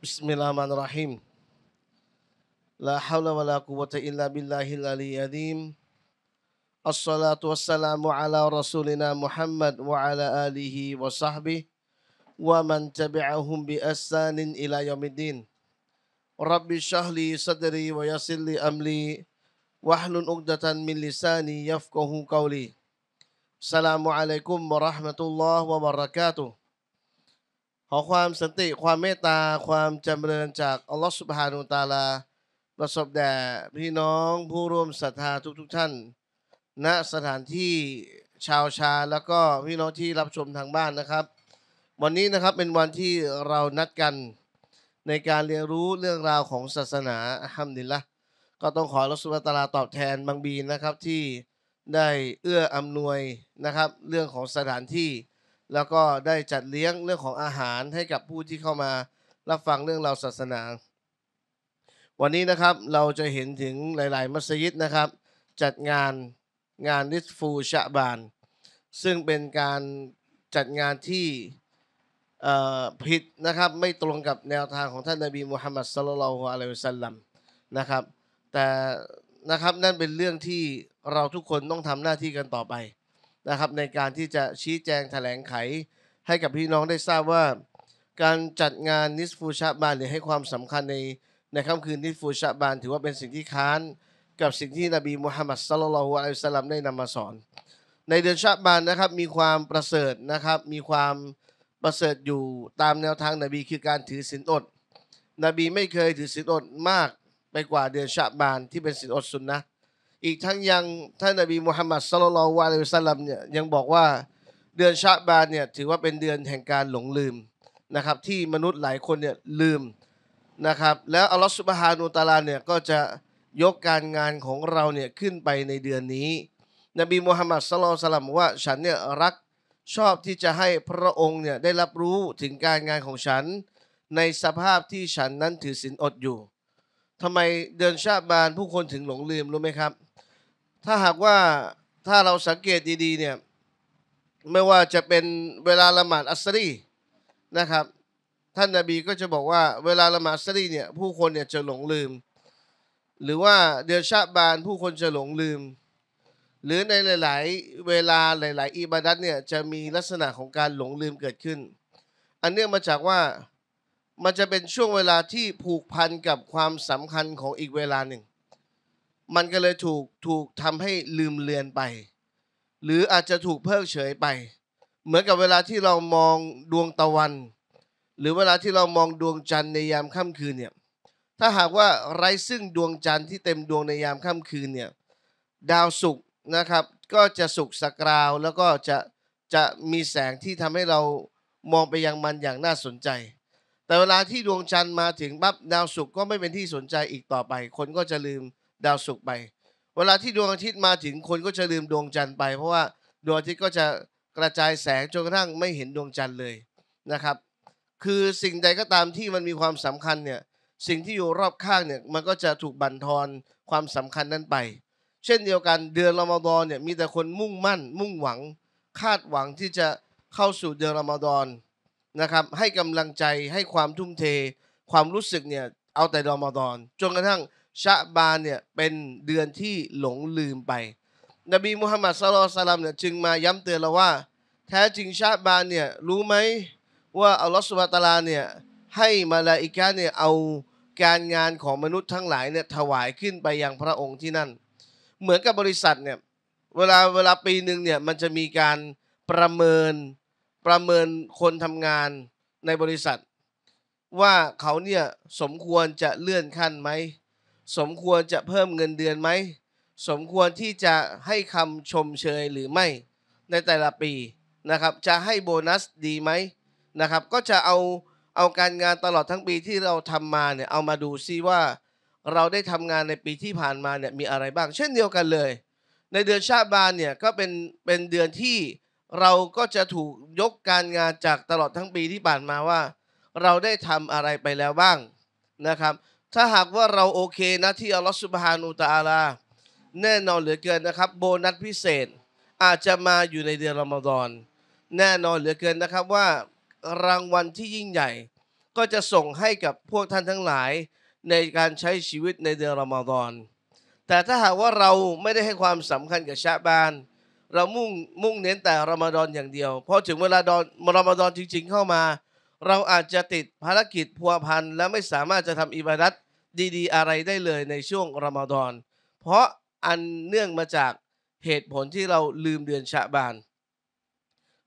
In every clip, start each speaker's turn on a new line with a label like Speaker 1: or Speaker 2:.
Speaker 1: بسم الله الرحمن الرحيم لا حول ولا قوة إلا بالله العلي العظيم الصلاة والسلام على رسولنا محمد وعلى آله وصحبه ومن تبعهم بأسان إلى يوم الدين رب اشرح لي صدري ويسر لي أملي واحلل عقدة من لساني يفقه قولي السلام عليكم ورحمة الله وبركاته ขอความสันติความเมตตาความจำเริญจากอัลลอฮฺสุบฮานุตาลาประสบแด่พี่น้องผู้ร่วมศรัทธาทุกๆทท่าน ณสถานที่ชาวชาแล้วก็พี่น้องที่รับชมทางบ้านนะครับ วันนี้นะครับเป็นวันที่เรานัดกันในการเรียนรู้เรื่องราวของศาสนาฮัมดิลละ ก็ต้องขอรัสุบตาลาตอบแทนบางบีนะครับที่ได้เอื้ออำนวยนะครับ เรื่องของสถานที่แล้วก็ได้จัดเลี้ยงเรื่องของอาหารให้กับผู้ที่เข้ามารับฟังเรื่องราวศาสนา วันนี้นะครับเราจะเห็นถึงหลาย ๆ มัสยิดนะครับ จัดงานงานนิสฟูชะบานซึ่งเป็นการจัดงานที่ผิดนะครับไม่ตรงกับแนวทางของท่านนบีมุฮัมมัดสุลลัลฮุอะลัยฮิสัลลัมนะครับ แต่นะครับนั่นเป็นเรื่องที่เราทุกคนต้องทำหน้าที่กันต่อไปนะครับในการที่จะชี้แจงแถลงไขให้กับพี่น้องได้ทราบว่า การจัดงานนิสฟูชาบานหรือให้ความสำคัญในในค่ำคืนนิสฟูชาบาน ถือว่าเป็นสิ่งที่ค้านกับสิ่งที่นบีมุฮัมมัดสลลัลฮุอะลัยฮิสลามได้นำมาสอน ในเดือนชาบานนะครับมีความประเสริฐนะครับมีความประเสริฐอยู่ตามแนวทางนบีคือการถือศีลอด นบีไม่เคยถือศีลอดมากไปกว่าเดือนชาบานที่เป็นศีลอดสุนนะอีกทั้งยังท่านนบีมุฮัมมัดสลลัลวะลัยซัลลัมเนี่ยยังบอกว่าเดือนชาบานเนี่ยถือว่าเป็นเดือนแห่งการหลงลืมนะครับที่มนุษย์หลายคนเนี่ยลืมนะครับแล้วอัลลอฮฺสุบฮานูตาลาเนี่ยก็จะยกการงานของเราเนี่ยขึ้นไปในเดือนนี้ นบีมุฮัมมัดสลลัลสลัมว่าฉันเนี่ยรักชอบที่จะให้พระองค์เนี่ยได้รับรู้ถึงการงานของฉัน ในสภาพที่ฉันนั้นถือศีลอดอยู่ทำไมเดือนชาบานผู้คนถึงหลงลืมรู้ไหมครับถ้าหากว่าถ้าเราสังเกตดีๆเนี่ยไม่ว่าจะเป็นเวลาละหมาดอัสรีนะครับ ท่านนาบีก็จะบอกว่าเวลาละหมาดอัสรีเนี่ยผู้คนเนี่ยจะหลงลืม หรือว่าเดือนชาบานผู้คนจะหลงลืม หรือในหลายๆเวลาหลาย ๆอิบาดัตเนี่ยจะมีลักษณะของการหลงลืมเกิดขึ้น อันเนื่องมาจากว่ามันจะเป็นช่วงเวลาที่ผูกพันกับความสำคัญของอีกเวลาหนึ่งมันก็เลยถูกถูกทำให้ลืมเลือนไป หรืออาจจะถูกเพิกเฉยไป เหมือนกับเวลาที่เรามองดวงตะวัน หรือเวลาที่เรามองดวงจันทร์ในยามค่ำคืนเนี่ยถ้าหากว่าไร้ซึ่งดวงจันทร์ที่เต็มดวงในยามค่ำคืนเนี่ยดาวศุกร์นะครับ ก็จะสุกสกราวแล้วก็จะจะมีแสงที่ทำให้เรามองไปยังมันอย่างน่าสนใจ แต่เวลาที่ดวงจันทร์มาถึงปั๊บดาวศุกร์ก็ไม่เป็นที่สนใจอีกต่อไป คนก็จะลืมดาวศุกร์ไป เวลาที่ดวงอาทิตย์มาถึงคนก็จะลืมดวงจันทร์ไป เพราะว่าดวงอาทิตย์ก็จะกระจายแสงจนกระทั่งไม่เห็นดวงจันทร์เลยนะครับ คือสิ่งใดก็ตามที่มันมีความสำคัญเนี่ยสิ่งที่อยู่รอบข้างเนี่ยมันก็จะถูกบั่นทอนความสำคัญนั้นไป เช่นเดียวกันเดือนรอมฎอนเนี่ยมีแต่คนมุ่งมั่นมุ่งหวังคาดหวังที่จะเข้าสู่เดือนรอมฎอนนะครับให้กำลังใจให้ความทุ่มเทความรู้สึกเนี่ยเอาแต่รอมฎอนจนกระทั่งชะบานเนี่ยเป็นเดือนที่หลงลืมไป นบีมุฮัมมัดสลลัลสลัมเนี่ยจึงมาย้ำเตือนเราว่า แท้จริงชาบานเนี่ยรู้ไหมว่าอัลลอฮฺสุบตาลาเนี่ยให้มาลาอิกะเนี่ยเอาการงานของมนุษย์ทั้งหลายเนี่ยถวายขึ้นไปยังพระองค์ที่นั่น เหมือนกับบริษัทเนี่ยเวลาเวลาปีหนึ่งเนี่ยมันจะมีการประเมินประเมินคนทำงานในบริษัท ว่าเขาเนี่ยสมควรจะเลื่อนขั้นไหมสมควรจะเพิ่มเงินเดือนไหม สมควรที่จะให้คำชมเชยหรือไม่ ในแต่ละปีนะครับ จะให้โบนัสดีไหมนะครับ ก็จะเอาเอาการงานตลอดทั้งปีที่เราทำมาเนี่ยเอามาดูซิว่าเราได้ทำงานในปีที่ผ่านมาเนี่ยมีอะไรบ้าง เช่นเดียวกันเลย ในเดือนชาบานเนี่ยก็เป็นเป็นเดือนที่เราก็จะถูกยกการงานจากตลอดทั้งปีที่ผ่านมาว่า เราได้ทำอะไรไปแล้วบ้างนะครับถ้าหากว่าเราโอเคนะที่อัลลอฮฺสุบฮานูตะอาลาแน่นอนเหลือเกินนะครับ โบนัสพิเศษอาจจะมาอยู่ในเดือนรอมฎอนแน่นอนเหลือเกินนะครับว่ารางวัลที่ยิ่งใหญ่ ก็จะส่งให้กับพวกท่านทั้งหลายในการใช้ชีวิตในเดือนรอมฎอนแต่ถ้าหากว่าเราไม่ได้ให้ความสำคัญกับชาบาน เรามุ่งมุ่งเน้นแต่รอมฎอนอย่างเดียวพอถึงเวลาดอนรอมฎอนจริงๆเข้ามาเราอาจจะติดภารกิจพัวพันและไม่สามารถจะทำอิบาดัตดีๆ อะไรได้เลยในช่วงรอมฎอน เพราะอันเนื่องมาจากเหตุผลที่เราลืมเดือนชะบาน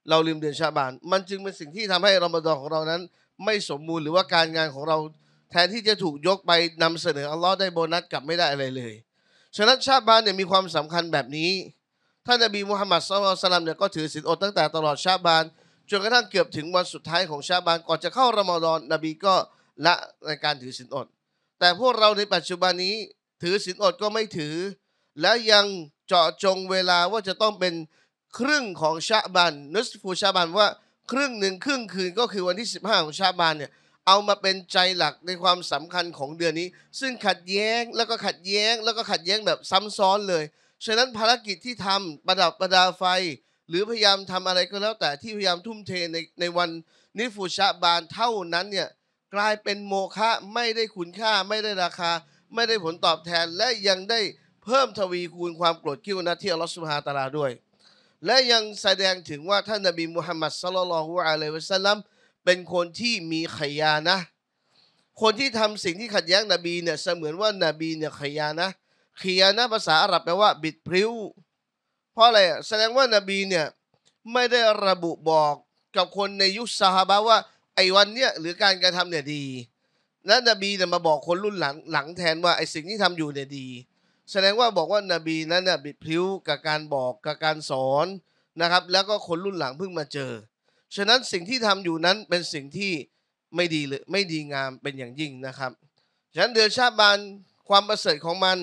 Speaker 1: เราลืมเดือนชะบาน มันจึงเป็นสิ่งที่ทำให้รอมฎอนของเรานั้นไม่สมบูรณ์หรือว่าการงานของเรา แทนที่จะถูกยกไปนำเสนออัลลอฮ์ได้โบนัสกลับไม่ได้อะไรเลย ฉะนั้นชาบานเนี่ยมีความสำคัญแบบนี้ท่านนบีมุฮัมมัดสุลตัลลัมเนี่ยก็ถือศีลอดตั้งแต่ตลอดชาบานจนกระทั่งเกือบถึงวันสุดท้ายของชาบานก่อนจะเข้ารอมฎอนนบีก็ละในการถือศีลอด แต่พวกเราในปัจจุบันนี้ถือศีลอดก็ไม่ถือ และยังเจาะจงเวลาว่าจะต้องเป็นครึ่งของชาบานนุสฟูชาบานว่าครึ่งหนึ่งครึ่งคืนก็คือวันที่ 15 ของชาบานเนี่ยเอามาเป็นใจหลักในความสำคัญของเดือนนี้ ซึ่งขัดแย้งแล้วก็ขัดแย้งแล้วก็ขัดแย้งแบบซ้ำซ้อนเลยฉะนั้นภารกิจที่ทำประดับประดาไฟหรือพยายามทำอะไรก็แล้วแต่ที่พยายามทุ่มเทในในวันนิฟูชะบานเท่านั้นเนี่ยกลายเป็นโมฆะไม่ได้คุณค่าไม่ได้ราคาไม่ได้ผลตอบแทนและยังได้เพิ่มทวีคูณความโกรธเคี้วนะที่อัลลอฮฺสุบฮาตาลาด้วย และยังแสดงถึงว่าท่านนบีมุฮัมมัดสลลัลฮุอะลัยวะสัลลัมเป็นคนที่มีขยานะ คนที่ทำสิ่งที่ขัดแย้งนบีเนี่ยเสมือนว่านบีเนี่ยขยานะขยานะภาษาอาหรับแปลว่าบิดพริ้วเพราะอะไรแสดงว่านบีเนี่ยไม่ได้ระบุบอกกับคนในยุคซาฮาบะว่าไอ้วันเนี้ยหรือการกระทำเนี่ยดีและนบีเนี่ยมาบอกคนรุ่นหลังหลังแทนว่าไอ้สิ่งที่ทำอยู่เนี่ยดี แสดงว่าบอกว่านบีนั้นเนี่ยบิดพลิ้วกับการบอกกับการสอนนะครับแล้วก็คนรุ่นหลังเพิ่งมาเจอ ฉะนั้นสิ่งที่ทำอยู่นั้นเป็นสิ่งที่ไม่ดีหรือไม่ดีงามเป็นอย่างยิ่งนะครับ ฉะนั้นเดือนชาบานความประเสริฐของมัน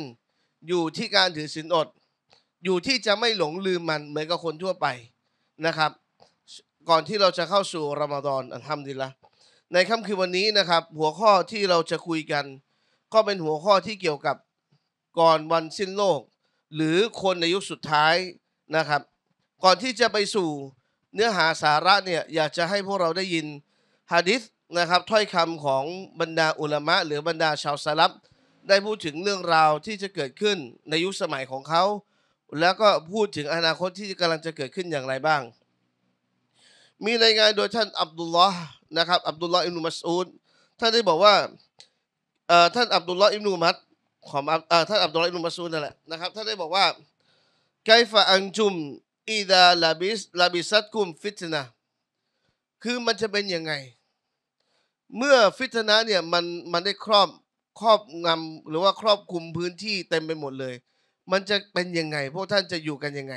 Speaker 1: อยู่ที่การถือศีลอดอยู่ที่จะไม่หลงลืมมันเหมือนกับคนทั่วไปนะครับ ก่อนที่เราจะเข้าสู่รอมฎอนอันทำดีลละในค่ำคืนวันนี้นะครับ หัวข้อที่เราจะคุยกัน ก็เป็นหัวข้อที่เกี่ยวกับก่อนวันสิ้นโลก หรือคนในยุคสุดท้ายนะครับ ก่อนที่จะไปสู่เนื้อหาสาระเนี่ยอยากจะให้พวกเราได้ยินฮะดิษนะครับ ถ้อยคำของบรรดาอุลามะหรือบรรดาชาวสลับได้พูดถึงเรื่องราวที่จะเกิดขึ้นในยุคสมัยของเขาแล้วก็พูดถึงอนาคตที่กำลังจะเกิดขึ้นอย่างไรบ้าง มีรายงาน โดยท่านอับดุลลอฮ์นะครับอับดุลลอฮ์อิบนุมัสอูดท่านได้บอกว่าท่านอับดุลลอฮ์อิบนุมัดของท่านอับดุลลอฮ์อิบนุมัสอูดนั่นแหละนะครับท่านได้บอกว่าไกฟะอันจุมอีดาลาบิสลาบิสัตกุมฟิตนะคือมันจะเป็นยังไงเมื่อฟิตนะเนี่ยมันมันได้ครอบครอบงำหรือว่าครอบคุมพื้นที่เต็มไปหมดเลยมันจะเป็นยังไง พวกท่านจะอยู่กันยังไง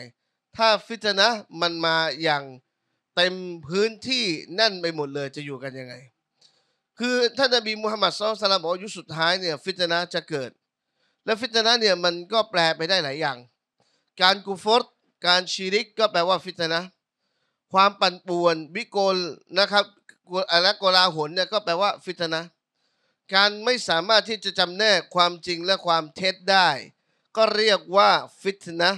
Speaker 1: ถ้าฟิตนะมันมาอย่างเต็มพื้นที่นั่นไปหมดเลยจะอยู่กันยังไง คือท่านนบีมุฮัมมัดสุลตานบอกอายุสุดท้ายเนี่ยฟิตนะจะเกิด และฟิตนะเนี่ยมันก็แปลไปได้หลายอย่าง การกูฟอตการชีริกก็แปลว่าฟิตนะความปั่นป่วนวิกลนะครับะละกลาหนเนี่ยก็แปลว่าฟิตนะการไม่สามารถที่จะจำแนกความจริงและความเท็จได้ก็เรียกว่าฟิตนะ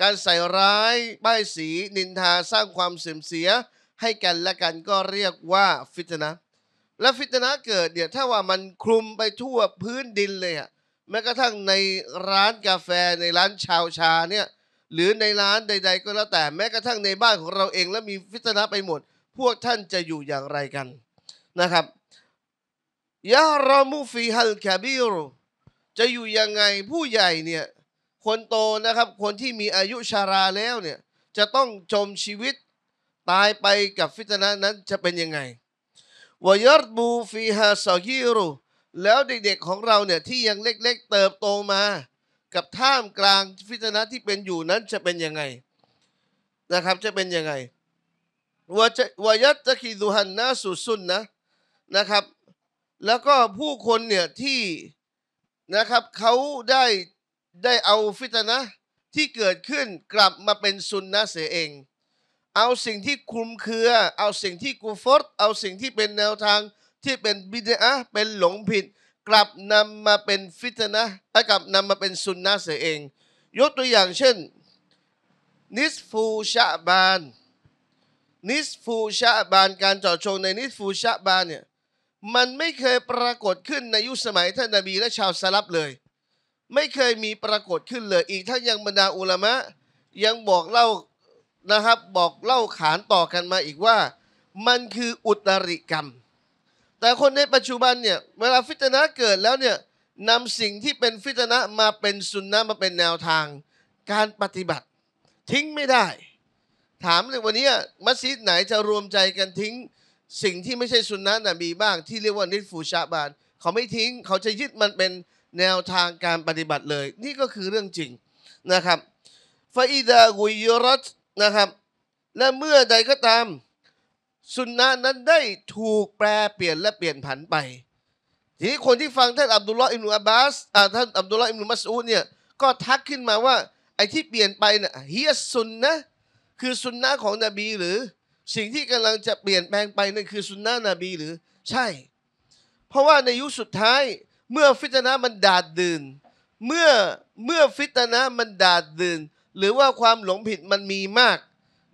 Speaker 1: การใส่ร้ายป้ายสีนินทาสร้างความเสื่อมเสียให้กันและกันก็เรียกว่าฟิตนะและฟิตนะเกิดเนี่ยถ้าว่ามันคลุมไปทั่วพื้นดินเลยอะแม้กระทั่งในร้านกาแฟในร้านชาวชาเนี่ยหรือในร้านใด ๆ ก็แล้วแต่ แม้กระทั่งในบ้านของเราเอง แล้วมีฟิตนะไปหมด พวกท่านจะอยู่อย่างไรกันนะครับยารมูฟีฮัลคาบิรุจะอยู่ยังไงผู้ใหญ่เนี่ยคนโตนะครับคนที่มีอายุชาราแล้วเนี่ยจะต้องจมชีวิตตายไปกับฟิตนะนั้นจะเป็นยังไงวายรบูฟีฮาซอยิรูแล้วเด็กๆของเราเนี่ยที่ยังเล็กๆเติบโตมา กับท่ามกลางฟิตนะที่เป็นอยู่นั้นจะเป็นยังไงนะครับ จะเป็นยังไงวาะวายตตะคิดูฮันนะสุสุนนะนะครับ แล้วก็ผู้คนเนี่ยที่นะครับเขาได้ได้เอาฟิตนะที่เกิดขึ้นกลับมาเป็นซุนนะเสียเอง เอาสิ่งที่คุมเครือ เอาสิ่งที่กูฟอรเอาสิ่งที่เป็นแนวทางที่เป็นบิดาเป็นหลงผิด กลับนำมาเป็นฟิตนะกลับนำมาเป็นซุนนะเสียเองยกตัวอย่างเช่นนิสฟูชะบานนิสฟูชะบานการจอดชงในนิสฟูชะบานเนี่ยมันไม่เคยปรากฏขึ้นในยุคสมัยท่านนบีและชาวสลับเลย ไม่เคยมีปรากฏขึ้นเลยอีกทั้งยังบรรดาอุลามะยังบอกเล่านะครับบอกเล่าขานต่อกันมาอีกว่ามันคืออุตริกรรม แต่คนในปัจจุบันเนี่ยเวลาฟิตนะเกิดแล้วเนี่ยนำสิ่งที่เป็นฟิตนะมาเป็นสุนนะมาเป็นแนวทาง การปฏิบัติทิ้งไม่ได้ ถามเลยวันนี้มัสยิดไหนจะรวมใจกันทิ้งสิ่งที่ไม่ใช่สุนนะนะมีบ้างที่เรียกว่า นิฟูชาบานเขาไม่ทิ้งเขาจะยึดมันเป็นแนวทางการปฏิบัติเลย นี่ก็คือเรื่องจริงนะครับฟาอิดากุยรัตนะครับ และเมื่อใดก็ตามสุนนะนั้นได้ถูกแปลเปลี่ยนและเปลี่ยนผันไปทีนี้คนที่ฟังท่านอับดุลลอฮ์อิมรุอับบาสท่านอับดุลลอฮ์อิมรุมัสอูดเนี่ยก็ทักขึ้นมาว่าไอ้ที่เปลี่ยนไปน่ะเฮียสุนนะคือสุนนะของนบีหรือสิ่งที่กำลังจะเปลี่ยนแปลงไปนั่นคือสุนนะนบีหรือใช่ เพราะว่าในยุคสุดท้ายเมื่อฟิตนะมันดาดดื่นเมื่อเมื่อฟิตนะมันดาดดื่น หรือว่าความหลงผิดมันมีมาก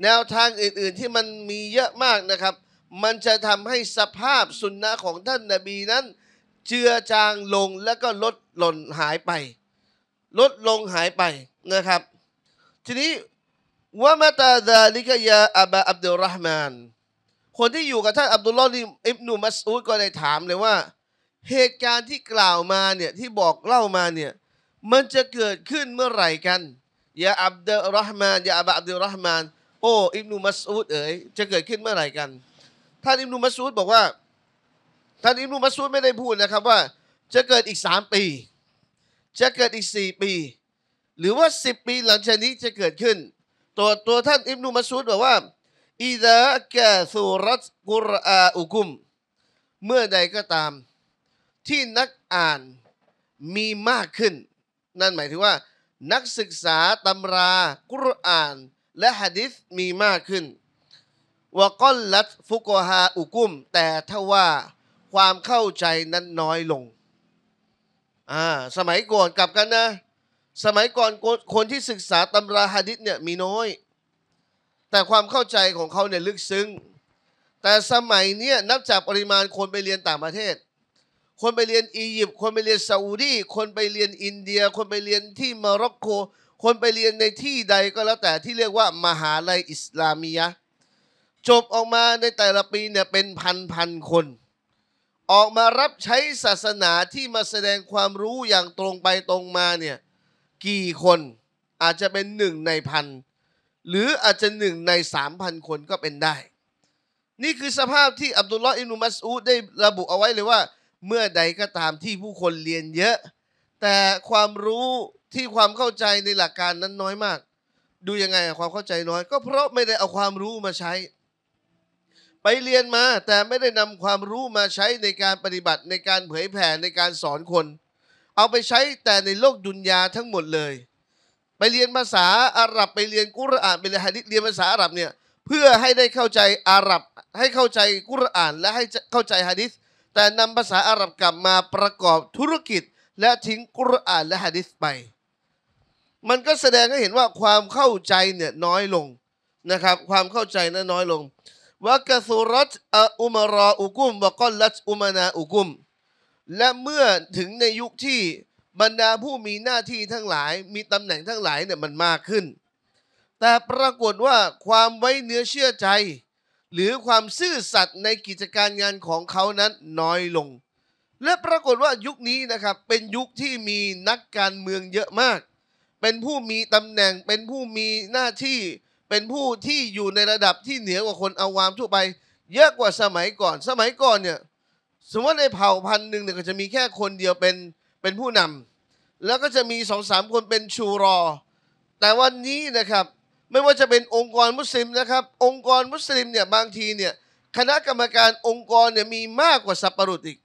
Speaker 1: แนวทางอื่นๆที่มันมีเยอะมากนะครับ มันจะทำให้สภาพสุนนะของท่านนาบีนั้นเจือจางลงแล้วก็ลดหล่นหายไป ลดลงหายไปนะครับ ทีนี้ว่ามาตาดาลิกยาอับาอับดุลรหมานคนที่อยู่กับท่านอับดุลลอฮ์นี่อิบนุมัสอูดก็ได้ถามเลยว่า เหตุการณ์ที่กล่าวมาเนี่ยที่บอกเล่ามาเนี่ยมันจะเกิดขึ้นเมื่อไหร่กันยาอับดุลรหมานยาอับาอับดุลรหมานโอ้อิบนุมัสอูดเอ๋ยจะเกิดขึ้นเมื่อไหร่กันท่านอิบนุมัสอูดบอกว่าท่านอิบนุมัสอูดไม่ได้พูดนะครับว่า จะเกิดอีกสามปี จะเกิดอีกสี่ปี หรือว่าสิบปีหลังจากนี้จะเกิดขึ้นตัวตัวท่านอิบนุมัสูดบอกว่าอิดะกะสุรัตกุรอาอุกุม เมื่อใดก็ตาม ที่นักอ่านมีมากขึ้น นั่นหมายถึงว่า นักศึกษาตำรากุรอาน และหะดิษมีมากขึ้นวกอลลัตฟุกฮาอุกุม แต่ถ้าว่าความเข้าใจนั้นน้อยลงอ่าสมัยก่อนกลับกันนะสมัยก่อนคนที่ศึกษาตำราฮะดิษเนี่ยมีน้อย แต่ความเข้าใจของเขาเนี่ยลึกซึ้ง แต่สมัยนี้นับจากปริมาณคนไปเรียนต่างประเทศ คนไปเรียนอียิปต์ คนไปเรียนซาอุดี คนไปเรียนอินเดีย คนไปเรียนที่มร็อกโก คนไปเรียนในที่ใดก็แล้วแต่ที่เรียกว่ามหาลัยอิสลามียะ จบออกมาในแต่ละปีเนี่ยเป็นพันพันคน ออกมารับใช้ศาสนาที่มาแสดงความรู้อย่างตรงไปตรงมาเนี่ยกี่คนอาจจะเป็นหนึ่งในพันหรืออาจจะหนึ่งในสามพันคนก็เป็นได้ นี่คือสภาพที่อับดุลลอฮ์อินุมัสอูดได้ระบุเอาไว้เลยว่า เมื่อใดก็ตามที่ผู้คนเรียนเยอะ แต่ความรู้ที่ความเข้าใจในหลักการนั้นน้อยมาก ดูยังไงความเข้าใจน้อย ก็เพราะไม่ได้เอาความรู้มาใช้ ไปเรียนมาแต่ไม่ได้นำความรู้มาใช้ในการปฏิบัติในการเผยแผ่ในการสอนคนเอาไปใช้แต่ในโลกดุนยาทั้งหมดเลย ไปเรียนภาษาอาหรับไปเรียนกุรอานไปเรียนฮะดิษเรียนภาษาอาหรับเนี่ยเพื่อให้ได้เข้าใจอาหรับให้เข้าใจกุรอานและให้เข้าใจฮะดิษแต่นำภาษาอาหรับกลับมาประกอบธุรกิจและทิ้งกุรอานและฮะดิษไป มันก็แสดงให้เห็นว่าความเข้าใจเนี่ยน้อยลงนะครับความเข้าใจนั้นน้อยลงวะกะซุรัตอุมรออุกุมวะกอลัตอุมานาอุกุมและเมื่อถึงในยุคที่บรรดาผู้มีหน้าที่ทั้งหลาย มีตำแหน่งทั้งหลายเนี่ยมันมากขึ้น แต่ปรากฏว่าความไว้เนื้อเชื่อใจ หรือความซื่อสัตย์ในกิจการงานของเขานั้นน้อยลง และปรากฏว่ายุคนี้นะครับเป็นยุคที่มีนักการเมืองเยอะมาก เป็นผู้มีตำแหน่ง เป็นผู้มีหน้าที่ เป็นผู้ที่อยู่ในระดับที่เหนือกว่าคนอาวามทั่วไป เยอะกว่าสมัยก่อนสมัยก่อนเนี่ยสมมติว่าในเผ่าพันธุ์หนึ่งเนี่ยก็จะมีแค่คนเดียวเป็นเป็นผู้นำ แล้วก็จะมีสองสามคนเป็นชูรอ แต่วันนี้นะครับไม่ว่าจะเป็นองค์กรมุสลิมนะครับ องค์กรมุสลิมเนี่ยบางทีเนี่ยคณะกรรมการองค์กรเนี่ยมีมากกว่าสับปะรดอีก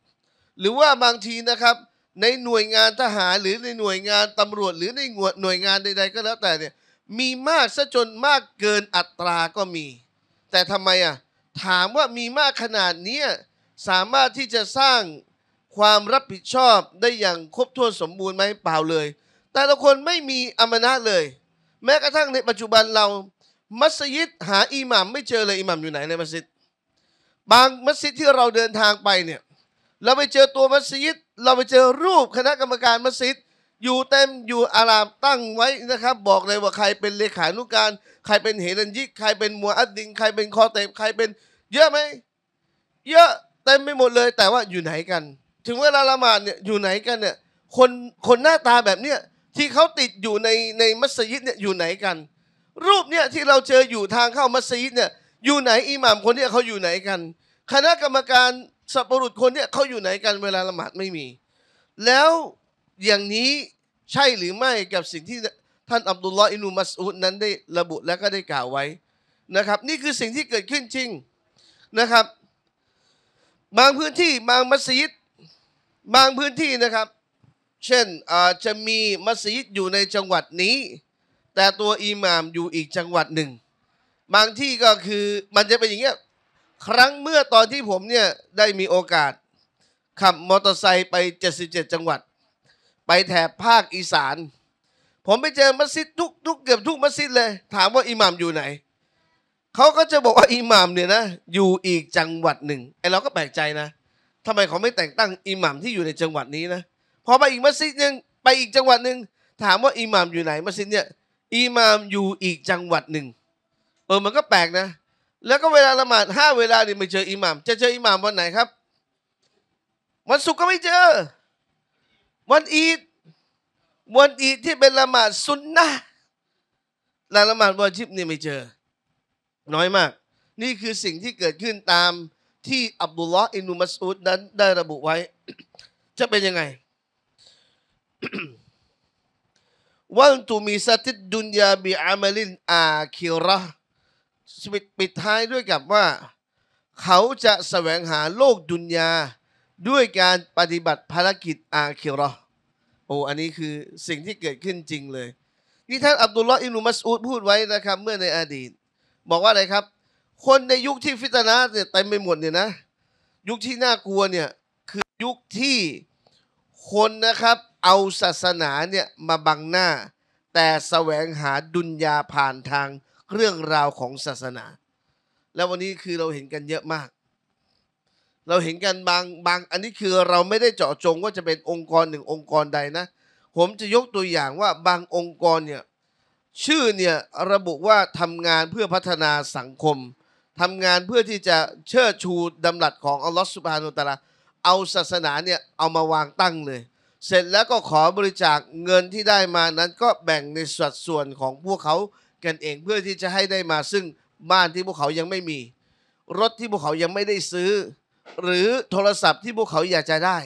Speaker 1: หรือว่าบางทีนะครับในหน่วยงานทหารหรือในหน่วยงานตำรวจหรือในหน่วยงานใดๆ ก็แล้วแต่เนี่ยมีมากซะจนมากเกินอัตราก็มี แต่ทำไมอ่ะถามว่ามีมากขนาดเนี้สามารถที่จะสร้างความรับผิดชอบได้อย่างครบถ้วนสมบูรณ์ไหมเปล่าเลย แต่ละคนไม่มีอามานะเลย แม้กระทั่งในปัจจุบันเรามัสยิดหาอิหมัมไม่เจอเลยอิหมัมอยู่ไหนในมัสยิด บางมัสยิดที่เราเดินทางไปเนี่ยเราไปเจอตัวมัสยิดเราไปเจอรูปคณะกรรมการมัสยิดอยู่เต็มอยู่อารามตั้งไว้นะครับบอกเลยว่าใครเป็นเลขานุการ ใครเป็นเฮรันยิกใครเป็นมัวอัดดิงใครเป็นคอเตมใครเป็น เยอะไหมเยอะต็มไปหมดเลยแต่ว่าอยู่ไหนกัน ถึงเวลาละหมาดเนี่ยอยู่ไหนกันเนี่ยคนคนหน้าตาแบบเนี้ยที่เขาติดอยู่ในในมัสยิดเนี่ยอยู่ไหนกัน รูปเนี่ยที่เราเจออยู่ทางเข้ามัสยิดเนี่ยอยู่ไหนอิหม่ามคนเนี่ยเขาอยู่ไหนกัน คณะกรรมการสับปรุษคนเนี่ยเขาอยู่ไหนกันเวลาละหมาดไม่มี แล้วอย่างนี้ใช่หรือไม่กับสิ่งที่ท่านอับดุลลอฮ์อินูมัสอุดนั้นได้ระบุและก็ได้กล่าวไว้นะครับนี่คือสิ่งที่เกิดขึ้นจริงนะครับบางพื้นที่ บางมัสยิดบางพื้นที่นะครับ เช่นอาจจะมีมัสยิดอยู่ในจังหวัดนี้ แต่ตัวอิหม่ามอยู่อีกจังหวัดหนึ่ง บางที่ก็คือมันจะเป็นอย่างเงี้ยครั้งเมื่อตอนที่ผมเนี่ยได้มีโอกาสขับมอเตอร์ไซค์ไป 77 จังหวัด ไปแถบภาคอีสาน ผมไปเจอมัสยิดทุกทุกเกือบทุกมัสยิดเลย ถามว่าอิหมามอยู่ไหนเขาก็จะบอกว่าอิหมามเนี่ยนะอยู่อีกจังหวัดหนึ่งไอ้เราก็แปลกใจนะ ทำไมเขาไม่แต่งตั้งอิหมามที่อยู่ในจังหวัดนี้นะพอไปอีกมัสยิดหนึ่งไปอีกจังหวัดหนึ่งถามว่าอิหมามอยู่ไหนมัสยิดเนี่ยอิหมามอยู่อีกจังหวัดหนึ่งเออมันก็แปลกนะ แล้วก็เวลาละหมาดห้าเวลานี่ไม่เจออิหมาม จะเจออิหมามวันไหนครับ วันศุกร์ก็ไม่เจอวันอีดวันอีดที่เป็นละหมาดซุนนะละละหมาดวันชิบนี่ไม่เจอน้อยมากนี่คือสิ่งที่เกิดขึ้นตามที่อับดุลลอฮ์อินุมัสูดนั้นได้ระบุไว้ จะเป็นยังไงวันตุมีสติดดุนยาบีอามลินอาคิระปิดปิดท้ายด้วยกับว่า เขาจะแสวงหาโลกดุนยาด้วยการปฏิบัติภารกิจอาคิระโอ้อันนี้คือสิ่งที่เกิดขึ้นจริงเลยนี่ท่านอับดุลลอฮ์อินุมัสูดพูดไว้นะครับเมื่อในอดีตบอกว่าอะไรครับ คนในยุคที่ฟิตนสเนี่ยเต็มไปหมดเนี่ยนะยุคที่น่ากลัวเนี่ย คือยุคที่คนนะครับเอาศาสนาเนี่ยมาบังหน้า แต่แสวงหาดุนยาผ่านทางเรื่องราวของศาสนา แล้ววันนี้คือเราเห็นกันเยอะมาก เราเห็นกันบาง บางอันนี้คือเราไม่ได้เจาะจงว่าจะเป็นองค์กรหนึ่งองค์กรใดนะ ผมจะยกตัวอย่างว่าบางองค์กรเนี่ยชื่อเนี่ยระบุว่าทำงานเพื่อพัฒนาสังคมทำงานเพื่อที่จะเชิดชูดำรัสของอัลลอฮฺสุบฮานุตะลาเอาศาสนาเนี่ยเอามาวางตั้งเลย เสร็จแล้วก็ขอบริจาคเงินที่ได้มานั้น ก็แบ่งในสัดส่วนของพวกเขากันเองเพื่อที่จะให้ได้มาซึ่งบ้านที่พวกเขายังไม่มี รถที่พวกเขายังไม่ได้ซื้อ หรือโทรศัพท์ที่พวกเขาอยากจะได้